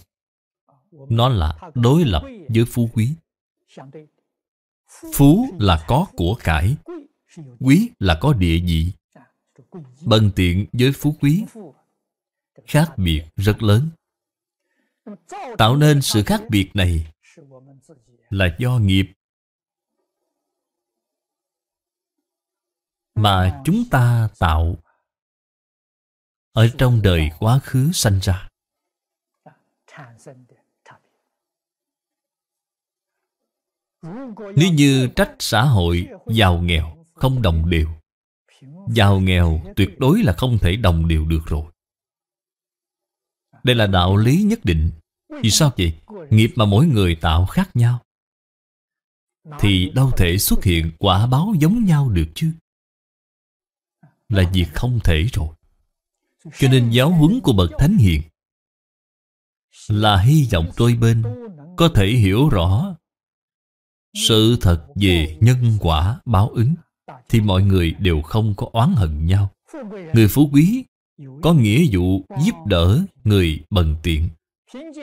Nó là đối lập với phú quý Phú là có của cải Quý là có địa vị Bần tiện với phú quý Khác biệt rất lớn Tạo nên sự khác biệt này Là do nghiệp mà chúng ta tạo ở trong đời quá khứ sanh ra nếu như trách xã hội giàu nghèo không đồng đều giàu nghèo tuyệt đối là không thể đồng đều được rồi đây là đạo lý nhất định vì sao vậy nghiệp mà mỗi người tạo khác nhau thì đâu thể xuất hiện quả báo giống nhau được chứ là việc không thể rồi Cho nên giáo huấn của Bậc Thánh Hiền Là hy vọng đôi bên Có thể hiểu rõ Sự thật về nhân quả báo ứng Thì mọi người đều không có oán hận nhau Người phú quý có nghĩa vụ giúp đỡ người bần tiện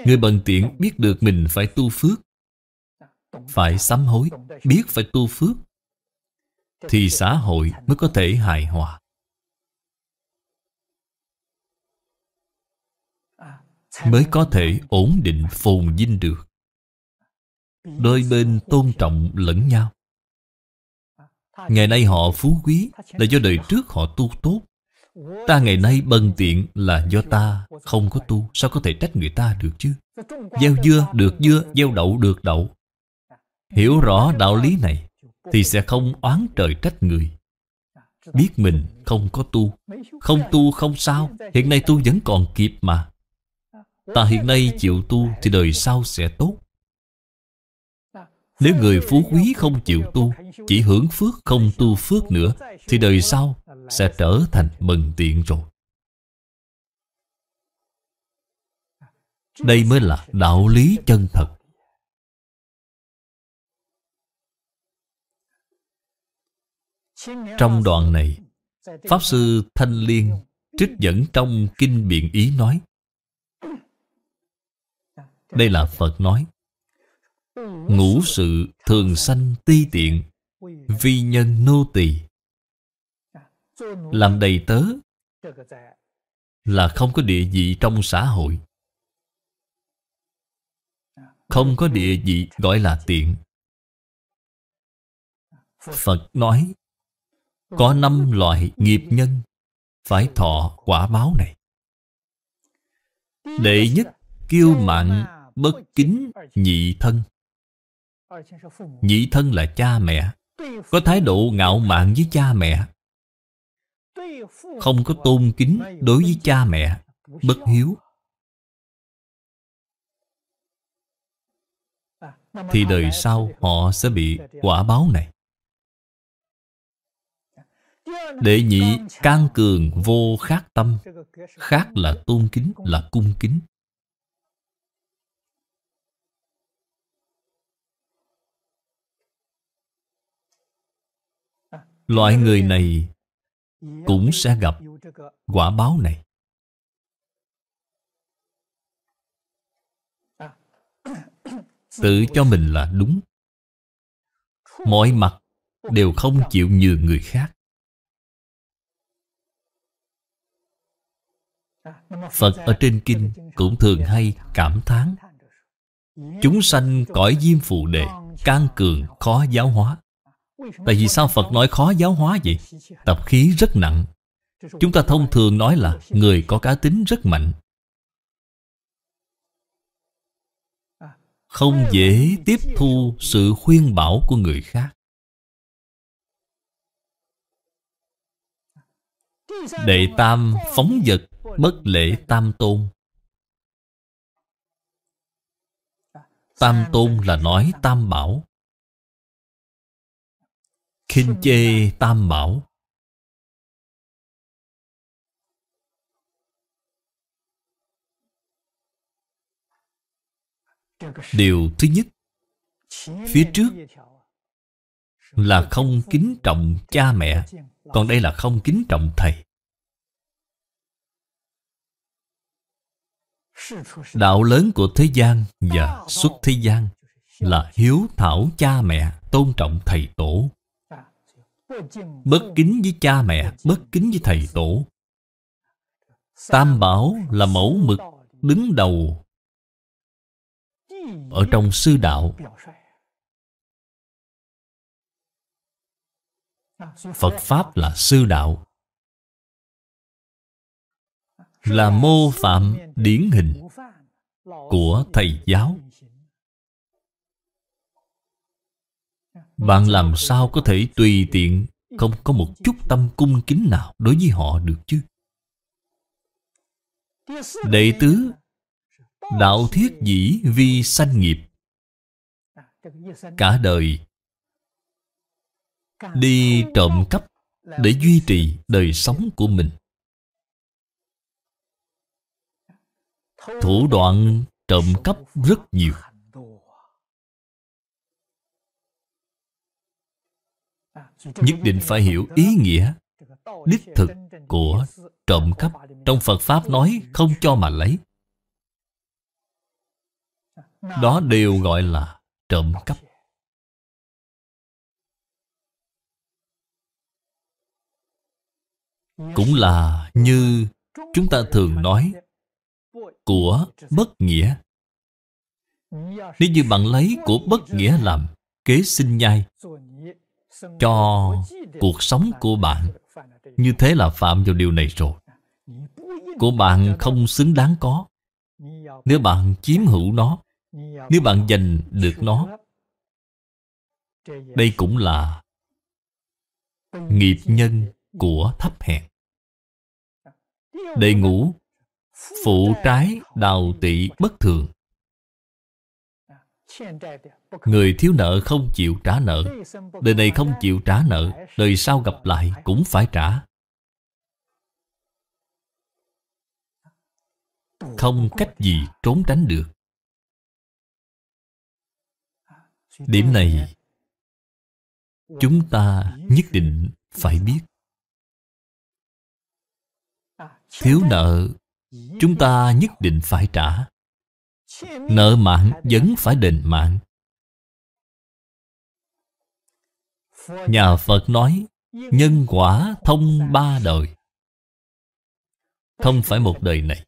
Người bần tiện biết được mình phải tu phước Phải sám hối Biết phải tu phước Thì xã hội mới có thể hài hòa mới có thể ổn định phồn dinh được đôi bên tôn trọng lẫn nhau ngày nay họ phú quý là do đời trước họ tu tốt ta ngày nay bần tiện là do ta không có tu sao có thể trách người ta được chứ gieo dưa được dưa gieo đậu được đậu hiểu rõ đạo lý này thì sẽ không oán trời trách người biết mình không có tu không tu không sao hiện nay tu vẫn còn kịp mà Ta hiện nay chịu tu Thì đời sau sẽ tốt Nếu người phú quý không chịu tu Chỉ hưởng phước không tu phước nữa Thì đời sau sẽ trở thành mừng tiện rồi Đây mới là đạo lý chân thật Trong đoạn này Pháp Sư Thanh Liên trích dẫn trong Kinh Biện Ý nói đây là Phật nói Ngũ sự thường sanh ti tiện Vi nhân nô tỳ Làm đầy tớ Là không có địa vị trong xã hội Không có địa vị gọi là tiện Phật nói Có năm loại nghiệp nhân Phải thọ quả báo này Đệ nhất kiêu mạng bất kính nhị thân nhị thân là cha mẹ có thái độ ngạo mạn với cha mẹ không có tôn kính đối với cha mẹ bất hiếu thì đời sau họ sẽ bị quả báo này đệ nhị can cường vô khác tâm khác là tôn kính là cung kính Loại người này cũng sẽ gặp quả báo này. Tự cho mình là đúng. Mọi mặt đều không chịu nhường người khác. Phật ở trên kinh cũng thường hay cảm thán Chúng sanh cõi diêm phù đề Can cường khó giáo hóa Tại vì sao Phật nói khó giáo hóa vậy? Tập khí rất nặng Chúng ta thông thường nói là Người có cá tính rất mạnh Không dễ tiếp thu sự khuyên bảo của người khác Đệ tam phóng vật bất lễ tam tôn Tam tôn là nói tam bảo khinh chê tam bảo điều thứ nhất phía trước là không kính trọng cha mẹ còn đây là không kính trọng thầy đạo lớn của thế gian và xuất thế gian là hiếu thảo cha mẹ tôn trọng thầy tổ bất kính với cha mẹ bất kính với thầy tổ tam bảo là mẫu mực đứng đầu ở trong sư đạo phật pháp là sư đạo là mô phạm điển hình của thầy giáo Bạn làm sao có thể tùy tiện Không có một chút tâm cung kính nào Đối với họ được chứ Đệ tứ Đạo thiết dĩ vi sanh nghiệp Cả đời Đi trộm cắp Để duy trì đời sống của mình Thủ đoạn trộm cắp rất nhiều nhất định phải hiểu ý nghĩa đích thực của trộm cắp trong phật pháp nói không cho mà lấy đó đều gọi là trộm cắp cũng là như chúng ta thường nói của bất nghĩa nếu như bạn lấy của bất nghĩa làm kế sinh nhai cho cuộc sống của bạn Như thế là phạm vào điều này rồi Của bạn không xứng đáng có Nếu bạn chiếm hữu nó Nếu bạn giành được nó Đây cũng là Nghiệp nhân của thấp hèn Đệ ngủ Phụ trái đào tị bất thường Người thiếu nợ không chịu trả nợ Đời này không chịu trả nợ Đời sau gặp lại cũng phải trả Không cách gì trốn tránh được Điểm này Chúng ta nhất định phải biết Thiếu nợ Chúng ta nhất định phải trả Nợ mạng vẫn phải đền mạng Nhà Phật nói Nhân quả thông ba đời Không phải một đời này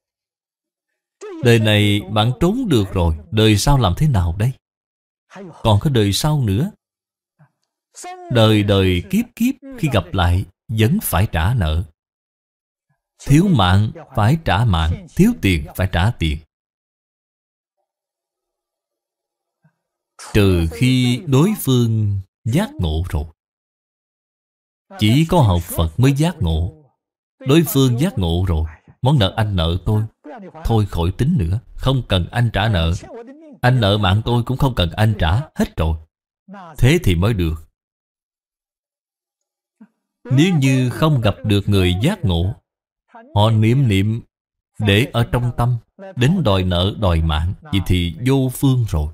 Đời này bạn trốn được rồi Đời sau làm thế nào đây Còn có đời sau nữa Đời đời kiếp kiếp khi gặp lại Vẫn phải trả nợ Thiếu mạng phải trả mạng Thiếu tiền phải trả tiền Trừ khi đối phương giác ngộ rồi Chỉ có học Phật mới giác ngộ Đối phương giác ngộ rồi Món nợ anh nợ tôi Thôi khỏi tính nữa Không cần anh trả nợ Anh nợ mạng tôi cũng không cần anh trả Hết rồi Thế thì mới được Nếu như không gặp được người giác ngộ Họ niệm niệm Để ở trong tâm Đến đòi nợ đòi mạng Vậy thì vô phương rồi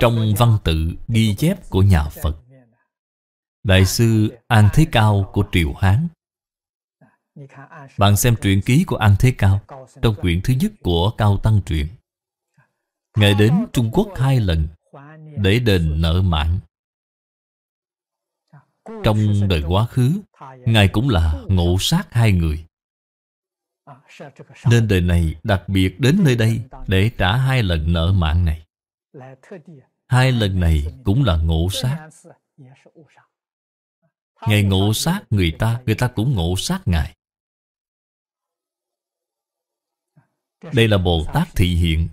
trong văn tự ghi chép của nhà Phật Đại sư An Thế Cao của Triều Hán Bạn xem truyện ký của An Thế Cao Trong quyển thứ nhất của Cao Tăng Truyện Ngài đến Trung Quốc hai lần Để đền nợ mạng Trong đời quá khứ Ngài cũng là ngộ sát hai người Nên đời này đặc biệt đến nơi đây Để trả hai lần nợ mạng này Hai lần này cũng là ngộ sát Ngài ngộ sát người ta Người ta cũng ngộ sát Ngài Đây là Bồ Tát thị hiện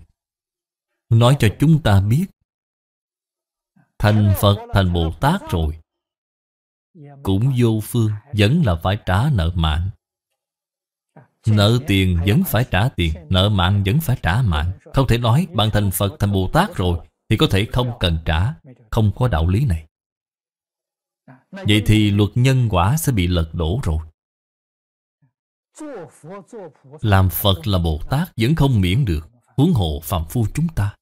Nói cho chúng ta biết Thành Phật thành Bồ Tát rồi Cũng vô phương Vẫn là phải trả nợ mạng Nợ tiền vẫn phải trả tiền Nợ mạng vẫn phải trả mạng Không thể nói bạn thành Phật thành Bồ Tát rồi Thì có thể không cần trả Không có đạo lý này Vậy thì luật nhân quả sẽ bị lật đổ rồi Làm Phật là Bồ Tát vẫn không miễn được Huống hộ phàm phu chúng ta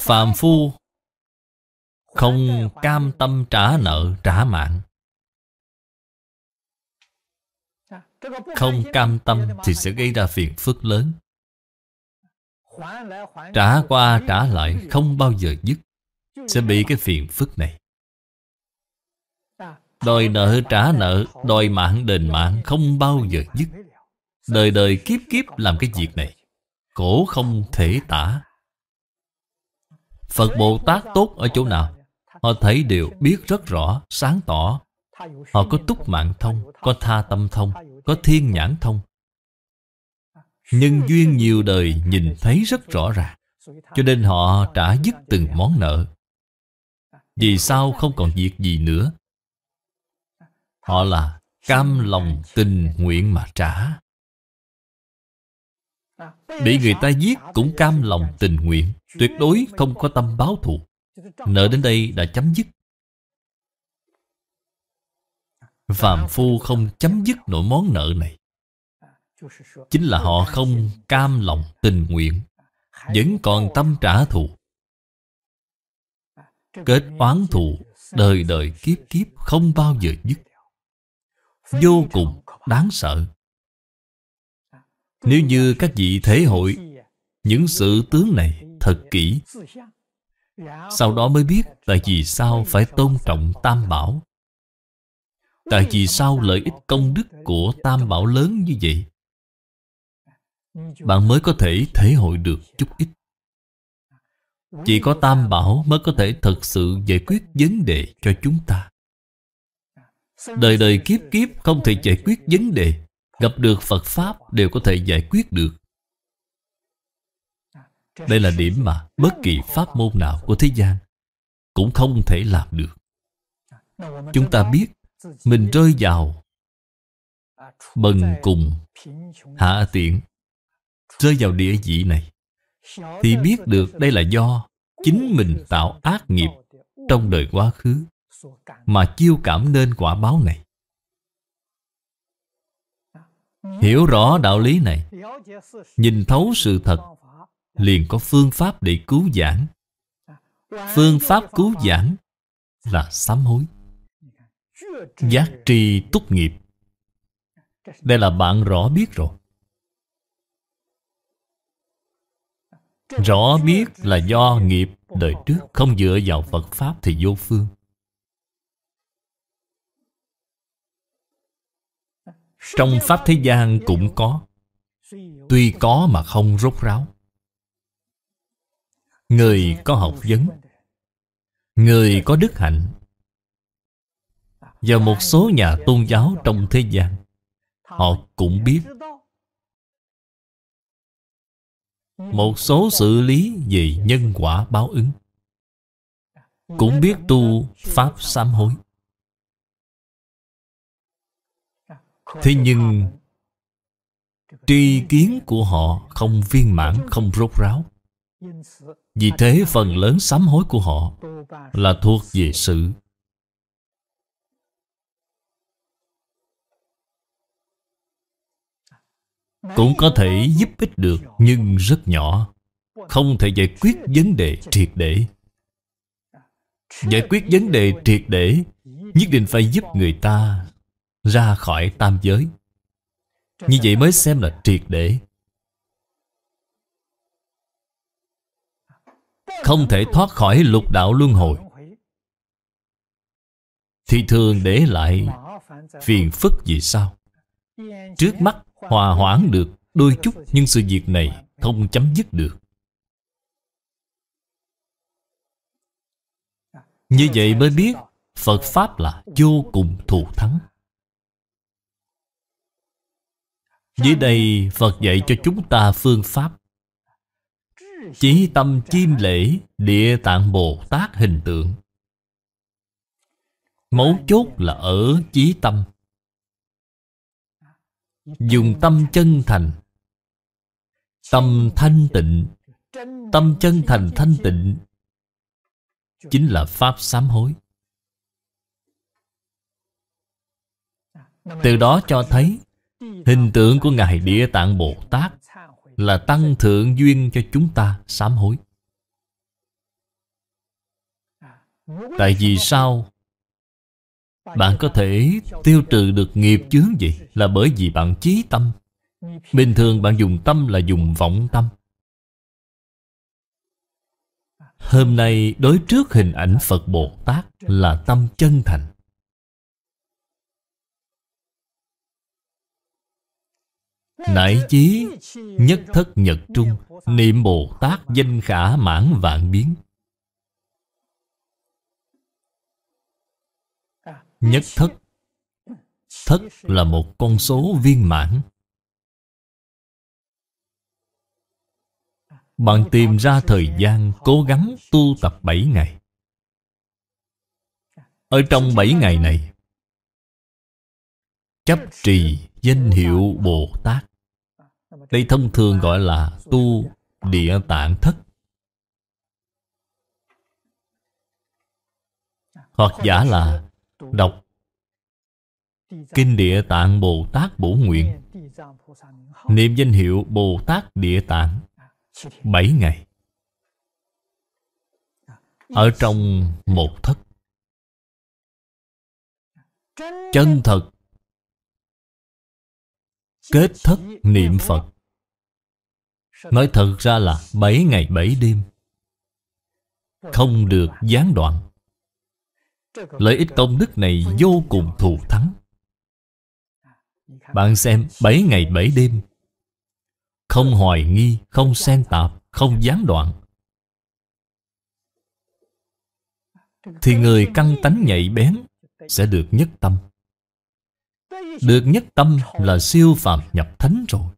Phàm phu không cam tâm trả nợ trả mạng không cam tâm thì sẽ gây ra phiền phức lớn trả qua trả lại không bao giờ dứt sẽ bị cái phiền phức này đòi nợ trả nợ đòi mạng đền mạng không bao giờ dứt đời đời kiếp kiếp làm cái việc này cổ không thể tả phật bồ tát tốt ở chỗ nào họ thấy đều biết rất rõ sáng tỏ họ có túc mạng thông có tha tâm thông có thiên nhãn thông Nhân duyên nhiều đời nhìn thấy rất rõ ràng Cho nên họ trả dứt từng món nợ Vì sao không còn việc gì nữa Họ là cam lòng tình nguyện mà trả Bị người ta giết cũng cam lòng tình nguyện Tuyệt đối không có tâm báo thù Nợ đến đây đã chấm dứt phàm phu không chấm dứt nỗi món nợ này Chính là họ không cam lòng tình nguyện Vẫn còn tâm trả thù Kết oán thù Đời đời kiếp kiếp không bao giờ dứt Vô cùng đáng sợ Nếu như các vị thể hội Những sự tướng này thật kỹ Sau đó mới biết Tại vì sao phải tôn trọng tam bảo Tại vì sao lợi ích công đức của tam bảo lớn như vậy? Bạn mới có thể thể hội được chút ít. Chỉ có tam bảo mới có thể thật sự giải quyết vấn đề cho chúng ta. Đời đời kiếp kiếp không thể giải quyết vấn đề. Gặp được Phật Pháp đều có thể giải quyết được. Đây là điểm mà bất kỳ pháp môn nào của thế gian cũng không thể làm được. Chúng ta biết mình rơi vào bần cùng hạ tiện rơi vào địa vị này thì biết được đây là do chính mình tạo ác nghiệp trong đời quá khứ mà chiêu cảm nên quả báo này hiểu rõ đạo lý này nhìn thấu sự thật liền có phương pháp để cứu giảng phương pháp cứu giảng là sám hối Giác tri túc nghiệp Đây là bạn rõ biết rồi Rõ biết là do nghiệp đời trước Không dựa vào Phật Pháp thì vô phương Trong Pháp thế gian cũng có Tuy có mà không rốt ráo Người có học vấn Người có đức hạnh và một số nhà tôn giáo trong thế gian Họ cũng biết Một số xử lý về nhân quả báo ứng Cũng biết tu Pháp sám hối Thế nhưng Tri kiến của họ không viên mãn, không rốt ráo Vì thế phần lớn sám hối của họ Là thuộc về sự Cũng có thể giúp ích được Nhưng rất nhỏ Không thể giải quyết vấn đề triệt để Giải quyết vấn đề triệt để Nhất định phải giúp người ta Ra khỏi tam giới Như vậy mới xem là triệt để Không thể thoát khỏi lục đạo luân hồi Thì thường để lại phiền phức gì sao Trước mắt Hòa hoãn được đôi chút nhưng sự việc này không chấm dứt được Như vậy mới biết Phật Pháp là vô cùng thù thắng Dưới đây Phật dạy cho chúng ta phương pháp Chí tâm chim lễ Địa tạng Bồ Tát hình tượng Mấu chốt là ở chí tâm dùng tâm chân thành tâm thanh tịnh tâm chân thành thanh tịnh chính là pháp sám hối từ đó cho thấy hình tượng của ngài địa tạng bồ tát là tăng thượng duyên cho chúng ta sám hối tại vì sao bạn có thể tiêu trừ được nghiệp chướng gì Là bởi vì bạn chí tâm Bình thường bạn dùng tâm là dùng vọng tâm Hôm nay đối trước hình ảnh Phật Bồ Tát là tâm chân thành Nải chí nhất thất nhật trung Niệm Bồ Tát danh khả mãn vạn biến Nhất thất Thất là một con số viên mãn Bạn tìm ra thời gian cố gắng tu tập 7 ngày Ở trong 7 ngày này Chấp trì danh hiệu Bồ Tát Đây thông thường gọi là tu địa tạng thất Hoặc giả là đọc Kinh Địa Tạng Bồ Tát Bổ Nguyện Niệm danh hiệu Bồ Tát Địa Tạng bảy ngày Ở trong một thất Chân thật Kết thất niệm Phật Nói thật ra là bảy ngày bảy đêm Không được gián đoạn Lợi ích công đức này vô cùng thù thắng Bạn xem 7 ngày 7 đêm Không hoài nghi, không xen tạp, không gián đoạn Thì người căng tánh nhạy bén Sẽ được nhất tâm Được nhất tâm là siêu phàm nhập thánh rồi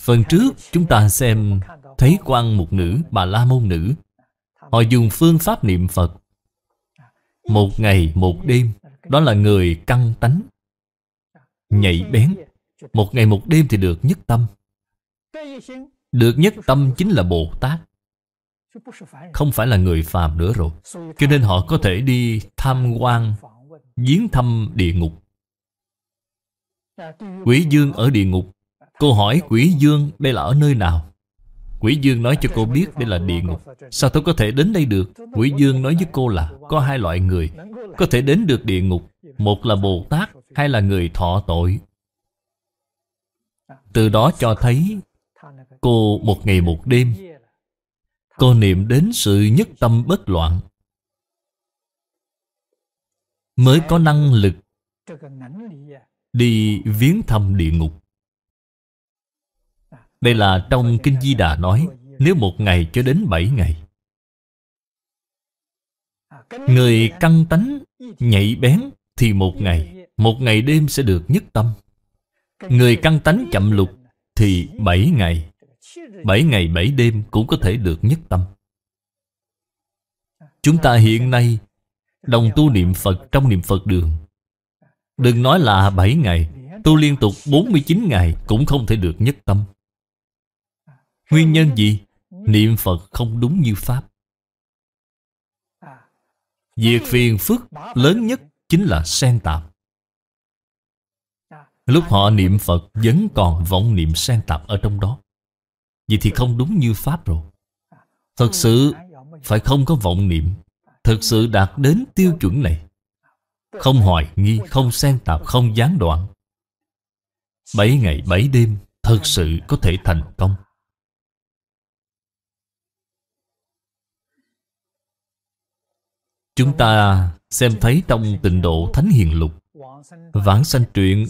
Phần trước chúng ta xem Thấy quan một nữ, bà la môn nữ Họ dùng phương pháp niệm Phật một ngày một đêm Đó là người căng tánh Nhạy bén Một ngày một đêm thì được nhất tâm Được nhất tâm chính là Bồ Tát Không phải là người phàm nữa rồi Cho nên họ có thể đi tham quan Viếng thăm địa ngục Quỷ dương ở địa ngục Cô hỏi quỷ dương đây là ở nơi nào Quỷ Dương nói cho cô biết đây là địa ngục Sao tôi có thể đến đây được Quỷ Dương nói với cô là Có hai loại người Có thể đến được địa ngục Một là Bồ Tát Hai là người thọ tội Từ đó cho thấy Cô một ngày một đêm Cô niệm đến sự nhất tâm bất loạn Mới có năng lực Đi viếng thăm địa ngục đây là trong Kinh Di Đà nói Nếu một ngày cho đến bảy ngày Người căng tánh Nhạy bén Thì một ngày Một ngày đêm sẽ được nhất tâm Người căng tánh chậm lục Thì bảy ngày bảy ngày bảy đêm cũng có thể được nhất tâm Chúng ta hiện nay Đồng tu niệm Phật trong niệm Phật đường Đừng nói là bảy ngày Tu liên tục 49 ngày Cũng không thể được nhất tâm Nguyên nhân gì? Niệm Phật không đúng như Pháp Việc phiền phức lớn nhất chính là sen tạp Lúc họ niệm Phật vẫn còn vọng niệm sen tạp ở trong đó Vậy thì không đúng như Pháp rồi Thật sự phải không có vọng niệm Thật sự đạt đến tiêu chuẩn này Không hoài nghi, không sen tạp, không gián đoạn Bảy ngày bảy đêm Thật sự có thể thành công Chúng ta xem thấy trong tình độ Thánh Hiền Lục Vãng sanh truyện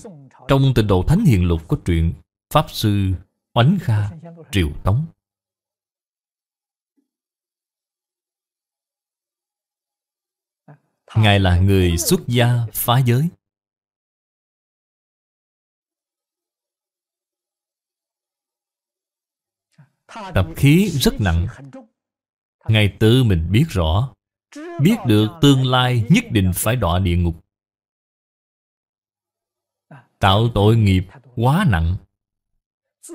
Trong tình độ Thánh Hiền Lục có truyện Pháp Sư Oánh Kha Triều Tống Ngài là người xuất gia phá giới Tập khí rất nặng Ngài tự mình biết rõ Biết được tương lai nhất định phải đọa địa ngục Tạo tội nghiệp quá nặng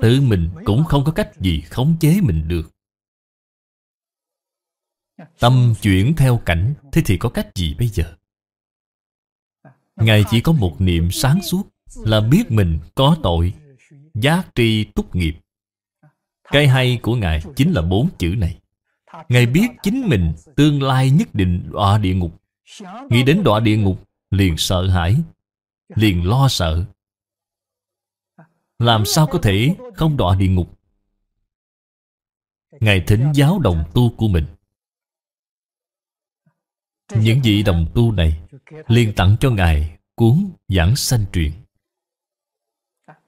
Tự mình cũng không có cách gì khống chế mình được Tâm chuyển theo cảnh Thế thì có cách gì bây giờ Ngài chỉ có một niệm sáng suốt Là biết mình có tội Giác tri túc nghiệp Cái hay của Ngài chính là bốn chữ này Ngài biết chính mình tương lai nhất định đọa địa ngục Nghĩ đến đọa địa ngục liền sợ hãi Liền lo sợ Làm sao có thể không đọa địa ngục Ngài thỉnh giáo đồng tu của mình Những vị đồng tu này liền tặng cho Ngài cuốn Giảng Sanh Truyện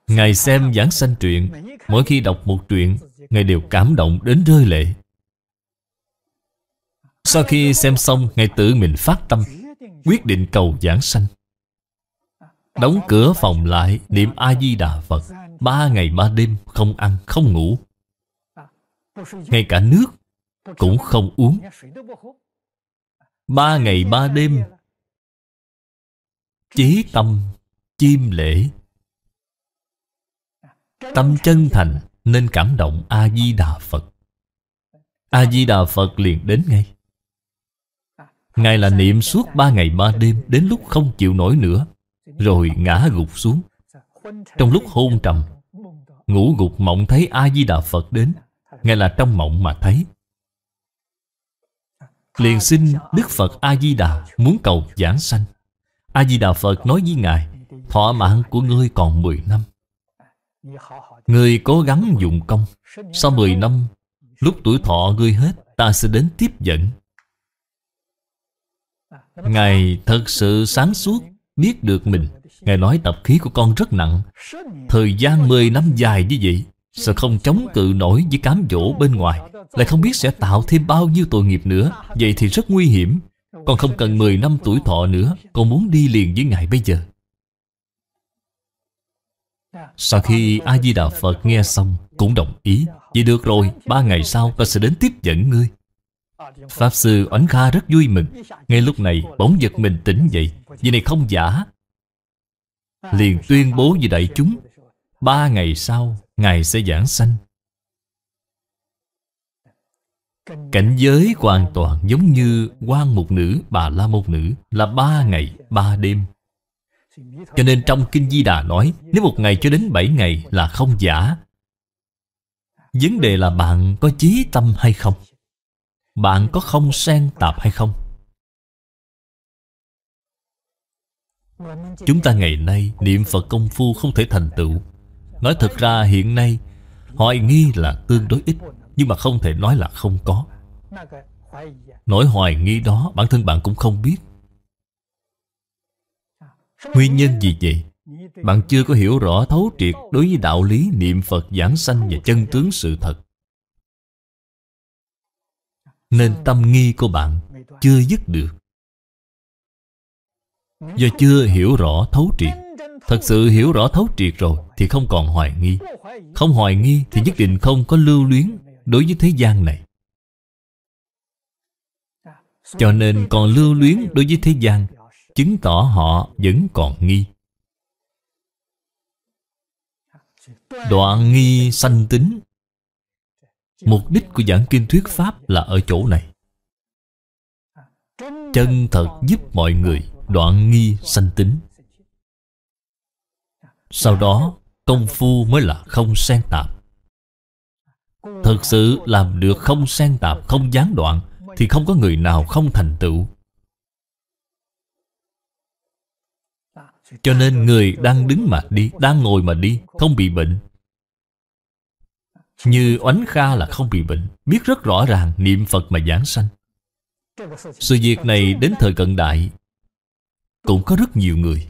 Ngài xem Giảng Sanh Truyện Mỗi khi đọc một truyện Ngài đều cảm động đến rơi lệ sau khi xem xong Ngài tự mình phát tâm Quyết định cầu giảng sanh Đóng cửa phòng lại Niệm A-di-đà Phật Ba ngày ba đêm không ăn không ngủ Ngay cả nước Cũng không uống Ba ngày ba đêm Chí tâm Chim lễ Tâm chân thành Nên cảm động A-di-đà Phật A-di-đà Phật liền đến ngay Ngài là niệm suốt ba ngày ba đêm Đến lúc không chịu nổi nữa Rồi ngã gục xuống Trong lúc hôn trầm Ngủ gục mộng thấy A-di-đà Phật đến Ngài là trong mộng mà thấy Liền xin Đức Phật A-di-đà Muốn cầu giảng sanh A-di-đà Phật nói với Ngài Thọ mạng của ngươi còn 10 năm Ngươi cố gắng dụng công Sau 10 năm Lúc tuổi thọ ngươi hết Ta sẽ đến tiếp dẫn Ngài thật sự sáng suốt Biết được mình Ngài nói tập khí của con rất nặng Thời gian 10 năm dài như vậy Sẽ không chống cự nổi với cám dỗ bên ngoài Lại không biết sẽ tạo thêm bao nhiêu tội nghiệp nữa Vậy thì rất nguy hiểm Con không cần 10 năm tuổi thọ nữa Con muốn đi liền với Ngài bây giờ Sau khi A-di-đà Phật nghe xong Cũng đồng ý Vậy được rồi, ba ngày sau ta sẽ đến tiếp dẫn ngươi Pháp Sư Oánh Kha rất vui mừng Ngay lúc này bỗng giật mình tỉnh dậy Vì này không giả Liền tuyên bố với đại chúng Ba ngày sau Ngài sẽ giảng sanh Cảnh giới hoàn toàn giống như quan một nữ, bà la một nữ Là ba ngày, ba đêm Cho nên trong Kinh Di Đà nói Nếu một ngày cho đến bảy ngày là không giả Vấn đề là bạn có chí tâm hay không bạn có không sen tạp hay không chúng ta ngày nay niệm phật công phu không thể thành tựu nói thật ra hiện nay hoài nghi là tương đối ít nhưng mà không thể nói là không có nỗi hoài nghi đó bản thân bạn cũng không biết nguyên nhân gì vậy bạn chưa có hiểu rõ thấu triệt đối với đạo lý niệm phật giảng sanh và chân tướng sự thật nên tâm nghi của bạn chưa dứt được Do chưa hiểu rõ thấu triệt Thật sự hiểu rõ thấu triệt rồi Thì không còn hoài nghi Không hoài nghi thì nhất định không có lưu luyến Đối với thế gian này Cho nên còn lưu luyến đối với thế gian Chứng tỏ họ vẫn còn nghi Đoạn nghi sanh tính Mục đích của giảng kinh thuyết Pháp là ở chỗ này Chân thật giúp mọi người đoạn nghi sanh tính Sau đó công phu mới là không sen tạp Thật sự làm được không sen tạp, không gián đoạn Thì không có người nào không thành tựu Cho nên người đang đứng mà đi, đang ngồi mà đi Không bị bệnh như Oánh Kha là không bị bệnh Biết rất rõ ràng niệm Phật mà giảng sanh Sự việc này đến thời cận đại Cũng có rất nhiều người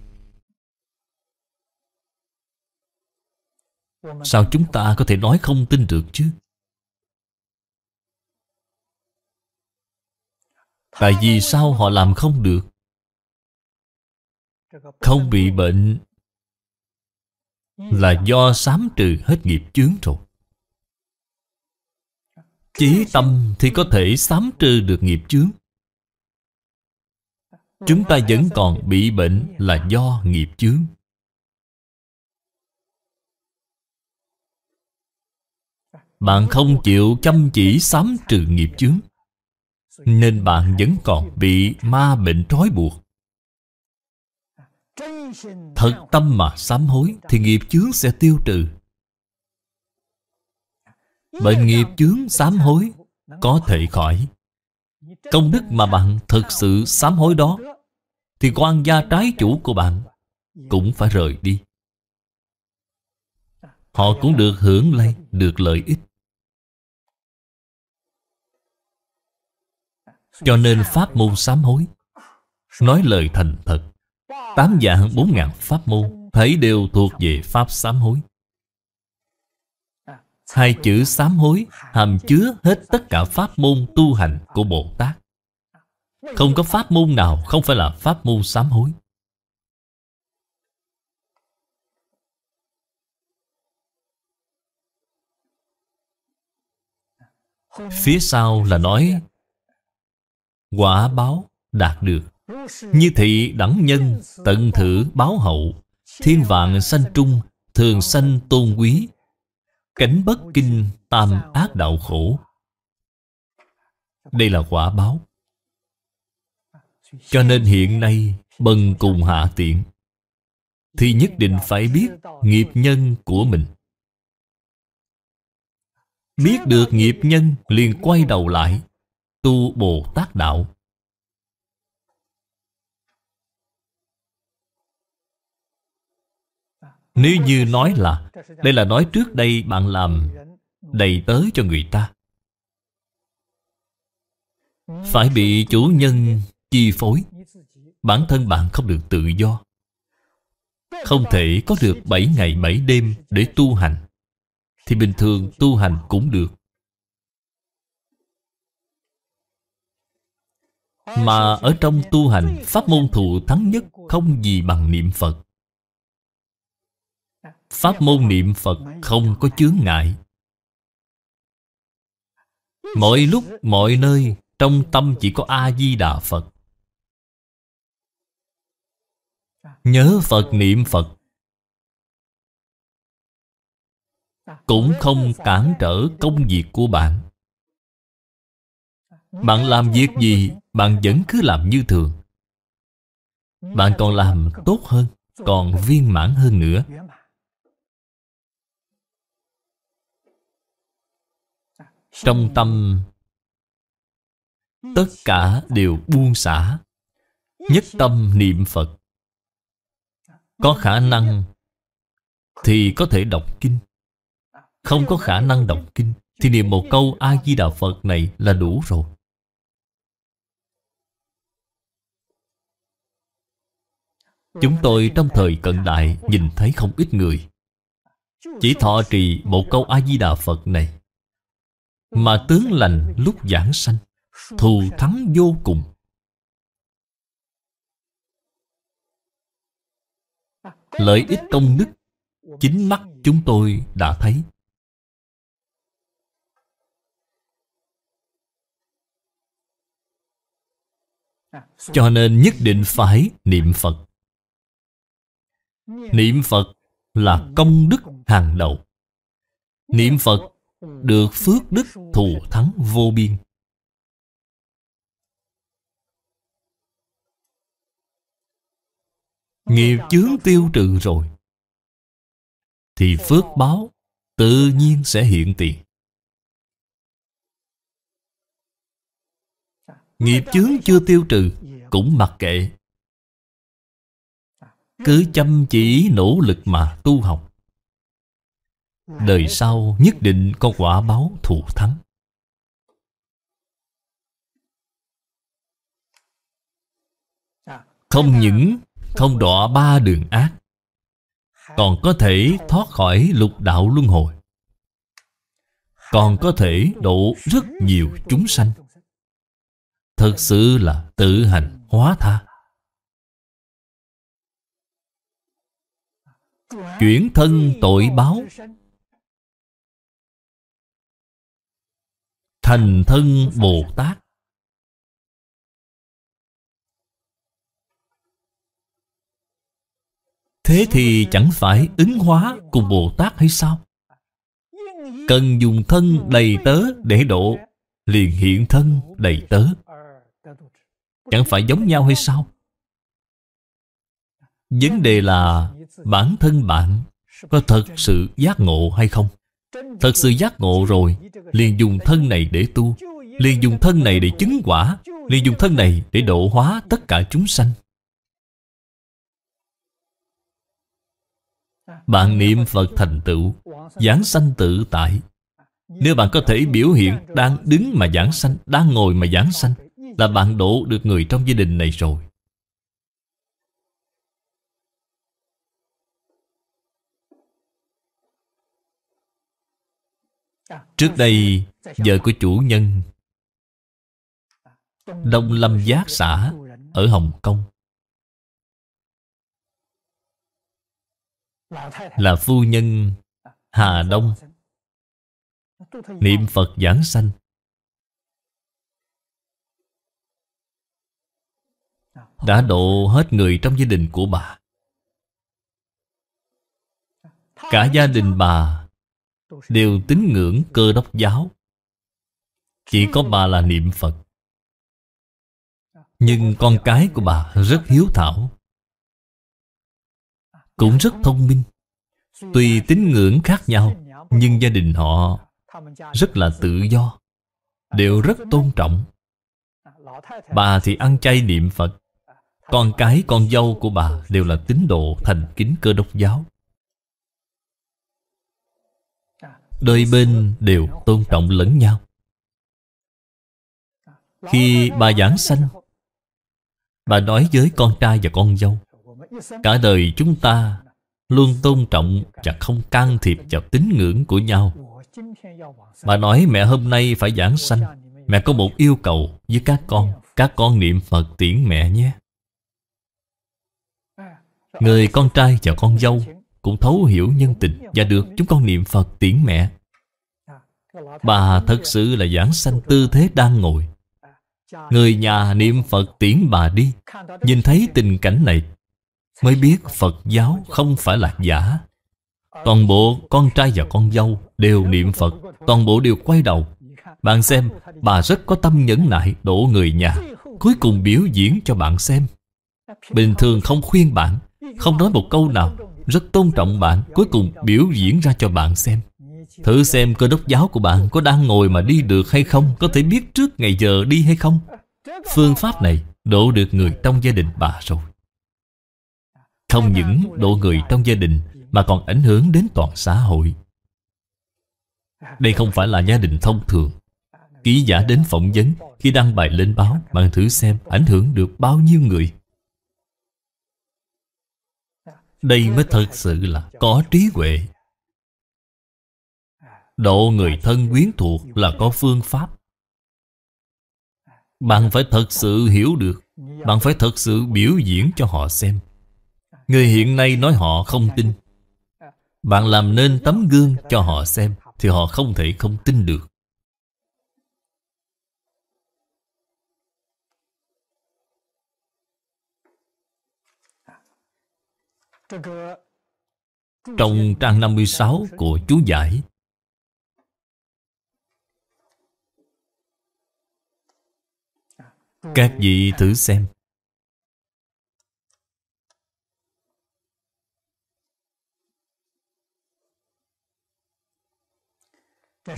Sao chúng ta có thể nói không tin được chứ Tại vì sao họ làm không được Không bị bệnh Là do sám trừ hết nghiệp chướng rồi Chí tâm thì có thể sám trừ được nghiệp chướng Chúng ta vẫn còn bị bệnh là do nghiệp chướng Bạn không chịu chăm chỉ sám trừ nghiệp chướng Nên bạn vẫn còn bị ma bệnh trói buộc Thật tâm mà sám hối Thì nghiệp chướng sẽ tiêu trừ Bệnh nghiệp chướng sám hối Có thể khỏi Công đức mà bạn thực sự sám hối đó Thì quan gia trái chủ của bạn Cũng phải rời đi Họ cũng được hưởng lây Được lợi ích Cho nên pháp môn sám hối Nói lời thành thật Tám dạng bốn ngàn pháp môn Thấy đều thuộc về pháp sám hối Hai chữ sám hối hàm chứa hết tất cả pháp môn tu hành của Bồ Tát. Không có pháp môn nào không phải là pháp môn sám hối. Phía sau là nói Quả báo đạt được Như thị đẳng nhân tận thử báo hậu Thiên vạn sanh trung Thường sanh tôn quý Cánh bất kinh tam ác đạo khổ Đây là quả báo Cho nên hiện nay Bần cùng hạ tiện Thì nhất định phải biết Nghiệp nhân của mình Biết được nghiệp nhân liền quay đầu lại Tu Bồ Tát Đạo Nếu như nói là Đây là nói trước đây bạn làm Đầy tớ cho người ta Phải bị chủ nhân chi phối Bản thân bạn không được tự do Không thể có được 7 ngày 7 đêm để tu hành Thì bình thường tu hành cũng được Mà ở trong tu hành Pháp môn thụ thắng nhất Không gì bằng niệm Phật Pháp môn niệm Phật không có chướng ngại Mọi lúc, mọi nơi Trong tâm chỉ có A-di-đà Phật Nhớ Phật niệm Phật Cũng không cản trở công việc của bạn Bạn làm việc gì Bạn vẫn cứ làm như thường Bạn còn làm tốt hơn Còn viên mãn hơn nữa Trong tâm Tất cả đều buông xả Nhất tâm niệm Phật Có khả năng Thì có thể đọc kinh Không có khả năng đọc kinh Thì niệm một câu A-di-đà Phật này là đủ rồi Chúng tôi trong thời cận đại nhìn thấy không ít người Chỉ thọ trì một câu A-di-đà Phật này mà tướng lành lúc giảng sanh Thù thắng vô cùng Lợi ích công đức Chính mắt chúng tôi đã thấy Cho nên nhất định phải niệm Phật Niệm Phật là công đức hàng đầu Niệm Phật được phước đức thù thắng vô biên. Nghiệp chướng tiêu trừ rồi Thì phước báo tự nhiên sẽ hiện tiền Nghiệp chướng chưa tiêu trừ cũng mặc kệ Cứ chăm chỉ nỗ lực mà tu học Đời sau nhất định có quả báo thù thắng Không những không đọa ba đường ác Còn có thể thoát khỏi lục đạo luân hồi Còn có thể độ rất nhiều chúng sanh Thật sự là tự hành hóa tha Chuyển thân tội báo thành thân Bồ Tát Thế thì chẳng phải ứng hóa cùng Bồ Tát hay sao? Cần dùng thân đầy tớ để độ Liền hiện thân đầy tớ Chẳng phải giống nhau hay sao? Vấn đề là bản thân bạn có thật sự giác ngộ hay không? Thật sự giác ngộ rồi Liền dùng thân này để tu Liền dùng thân này để chứng quả Liền dùng thân này để độ hóa tất cả chúng sanh Bạn niệm Phật thành tựu Giảng sanh tự tại Nếu bạn có thể biểu hiện Đang đứng mà giảng sanh Đang ngồi mà giảng sanh Là bạn độ được người trong gia đình này rồi Trước đây Vợ của chủ nhân Đông Lâm Giác xã Ở Hồng Kông Là phu nhân Hà Đông Niệm Phật giảng sanh Đã độ hết người trong gia đình của bà Cả gia đình bà đều tín ngưỡng cơ đốc giáo chỉ có bà là niệm phật nhưng con cái của bà rất hiếu thảo cũng rất thông minh tuy tín ngưỡng khác nhau nhưng gia đình họ rất là tự do đều rất tôn trọng bà thì ăn chay niệm phật con cái con dâu của bà đều là tín đồ thành kính cơ đốc giáo Đôi bên đều tôn trọng lẫn nhau Khi bà giảng sanh Bà nói với con trai và con dâu Cả đời chúng ta Luôn tôn trọng và không can thiệp vào tín ngưỡng của nhau Bà nói mẹ hôm nay phải giảng sanh Mẹ có một yêu cầu với các con Các con niệm Phật tiễn mẹ nhé Người con trai và con dâu cũng thấu hiểu nhân tình và được chúng con niệm Phật tiễn mẹ. Bà thật sự là giảng sanh tư thế đang ngồi. Người nhà niệm Phật tiễn bà đi, nhìn thấy tình cảnh này, mới biết Phật giáo không phải là giả. Toàn bộ con trai và con dâu đều niệm Phật, toàn bộ đều quay đầu. Bạn xem, bà rất có tâm nhẫn nại đổ người nhà, cuối cùng biểu diễn cho bạn xem. Bình thường không khuyên bạn, không nói một câu nào rất tôn trọng bạn Cuối cùng biểu diễn ra cho bạn xem Thử xem cơ đốc giáo của bạn có đang ngồi mà đi được hay không Có thể biết trước ngày giờ đi hay không Phương pháp này độ được người trong gia đình bà rồi Không những độ người trong gia đình Mà còn ảnh hưởng đến toàn xã hội Đây không phải là gia đình thông thường Ký giả đến phỏng vấn Khi đăng bài lên báo Bạn thử xem ảnh hưởng được bao nhiêu người đây mới thật sự là có trí huệ Độ người thân quyến thuộc là có phương pháp Bạn phải thật sự hiểu được Bạn phải thật sự biểu diễn cho họ xem Người hiện nay nói họ không tin Bạn làm nên tấm gương cho họ xem Thì họ không thể không tin được Trong trang 56 của chú giải Các vị thử xem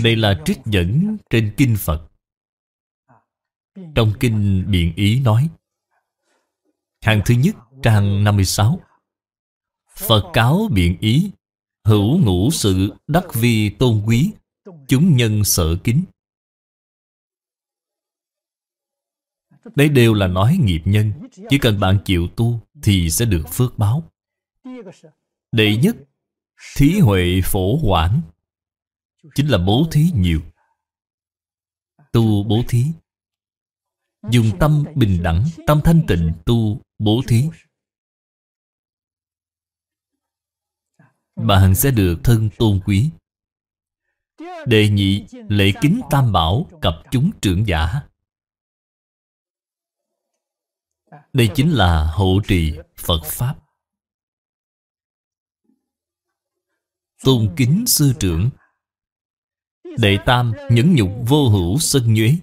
Đây là trích dẫn trên Kinh Phật Trong Kinh Biện Ý nói Hàng thứ nhất trang 56 Phật cáo biện ý Hữu ngũ sự đắc vi tôn quý Chúng nhân sợ kính đây đều là nói nghiệp nhân Chỉ cần bạn chịu tu Thì sẽ được phước báo Đệ nhất Thí huệ phổ quản Chính là bố thí nhiều Tu bố thí Dùng tâm bình đẳng Tâm thanh tịnh tu bố thí Bạn sẽ được thân tôn quý Đệ nhị lễ kính tam bảo cặp chúng trưởng giả Đây chính là hộ trì Phật Pháp Tôn kính sư trưởng Đệ tam nhẫn nhục vô hữu sân nhuế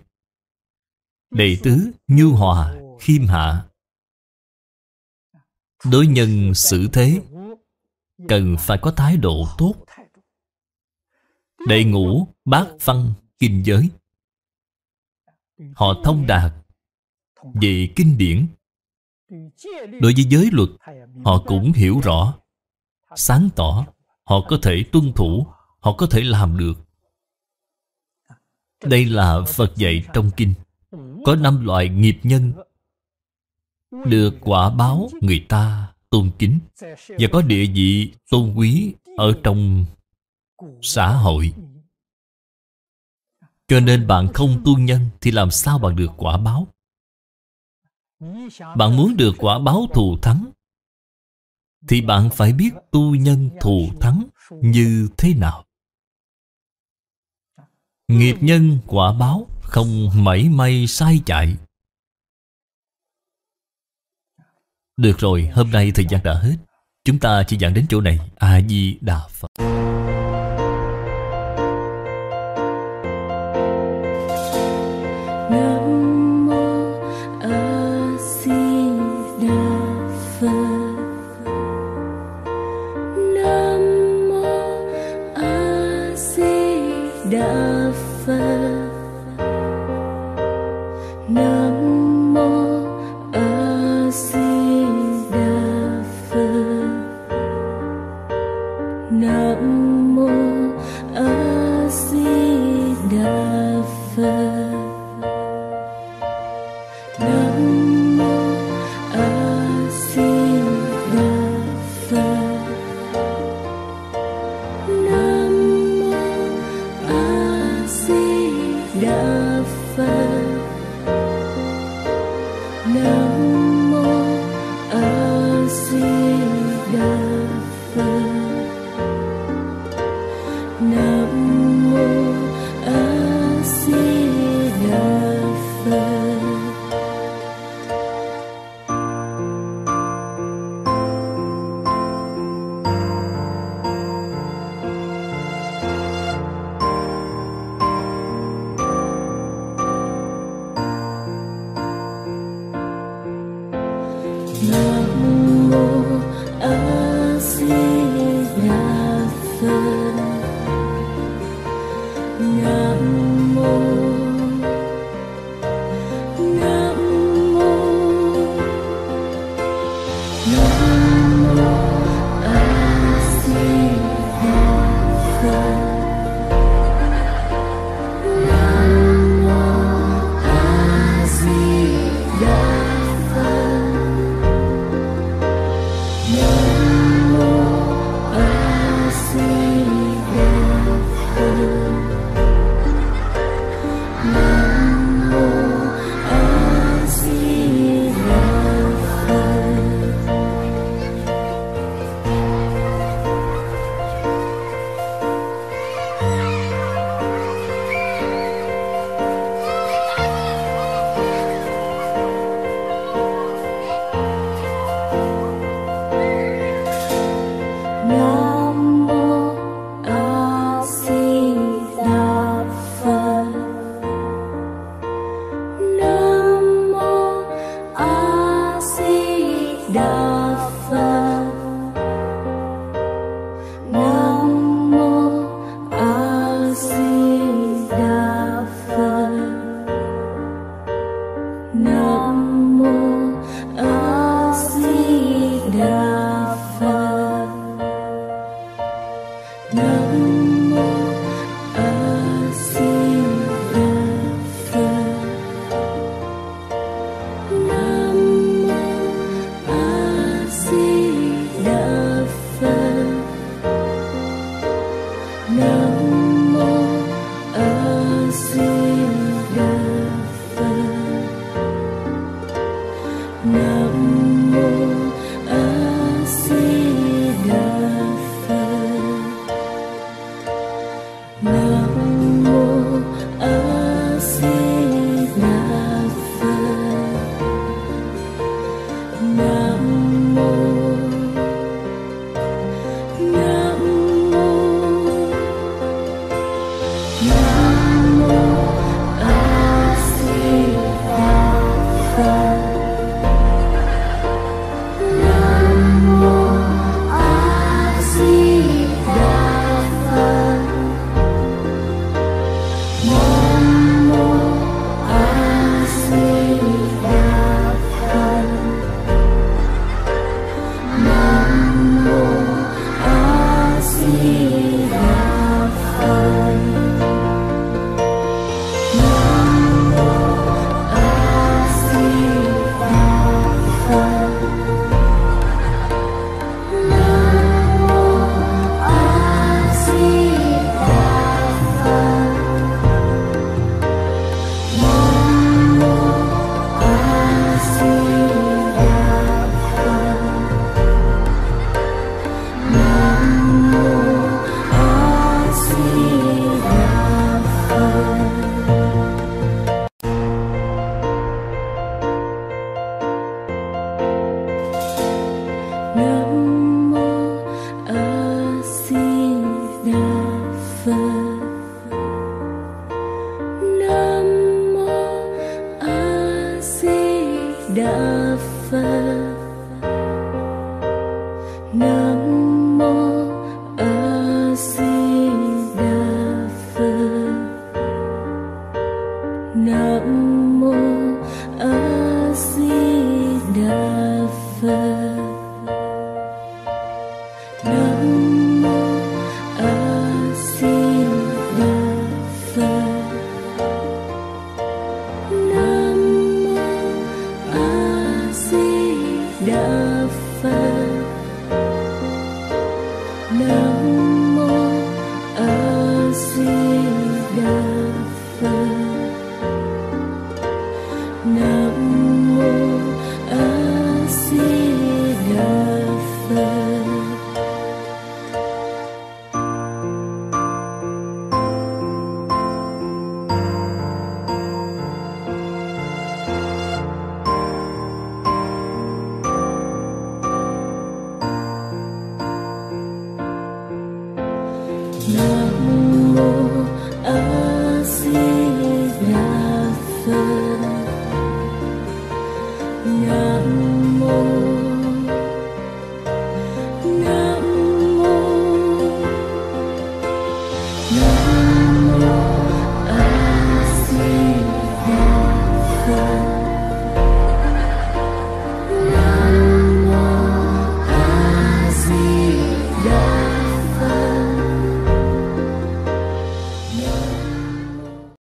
Đệ tứ nhu hòa khiêm hạ Đối nhân xử thế cần phải có thái độ tốt đệ ngũ bát văn kinh giới họ thông đạt về kinh điển đối với giới luật họ cũng hiểu rõ sáng tỏ họ có thể tuân thủ họ có thể làm được đây là phật dạy trong kinh có năm loại nghiệp nhân được quả báo người ta tôn kính và có địa vị tôn quý ở trong xã hội cho nên bạn không tu nhân thì làm sao bạn được quả báo bạn muốn được quả báo thù thắng thì bạn phải biết tu nhân thù thắng như thế nào nghiệp nhân quả báo không mảy may sai chạy Được rồi, hôm nay thời gian đã hết Chúng ta chỉ giảng đến chỗ này A-di-đà Phật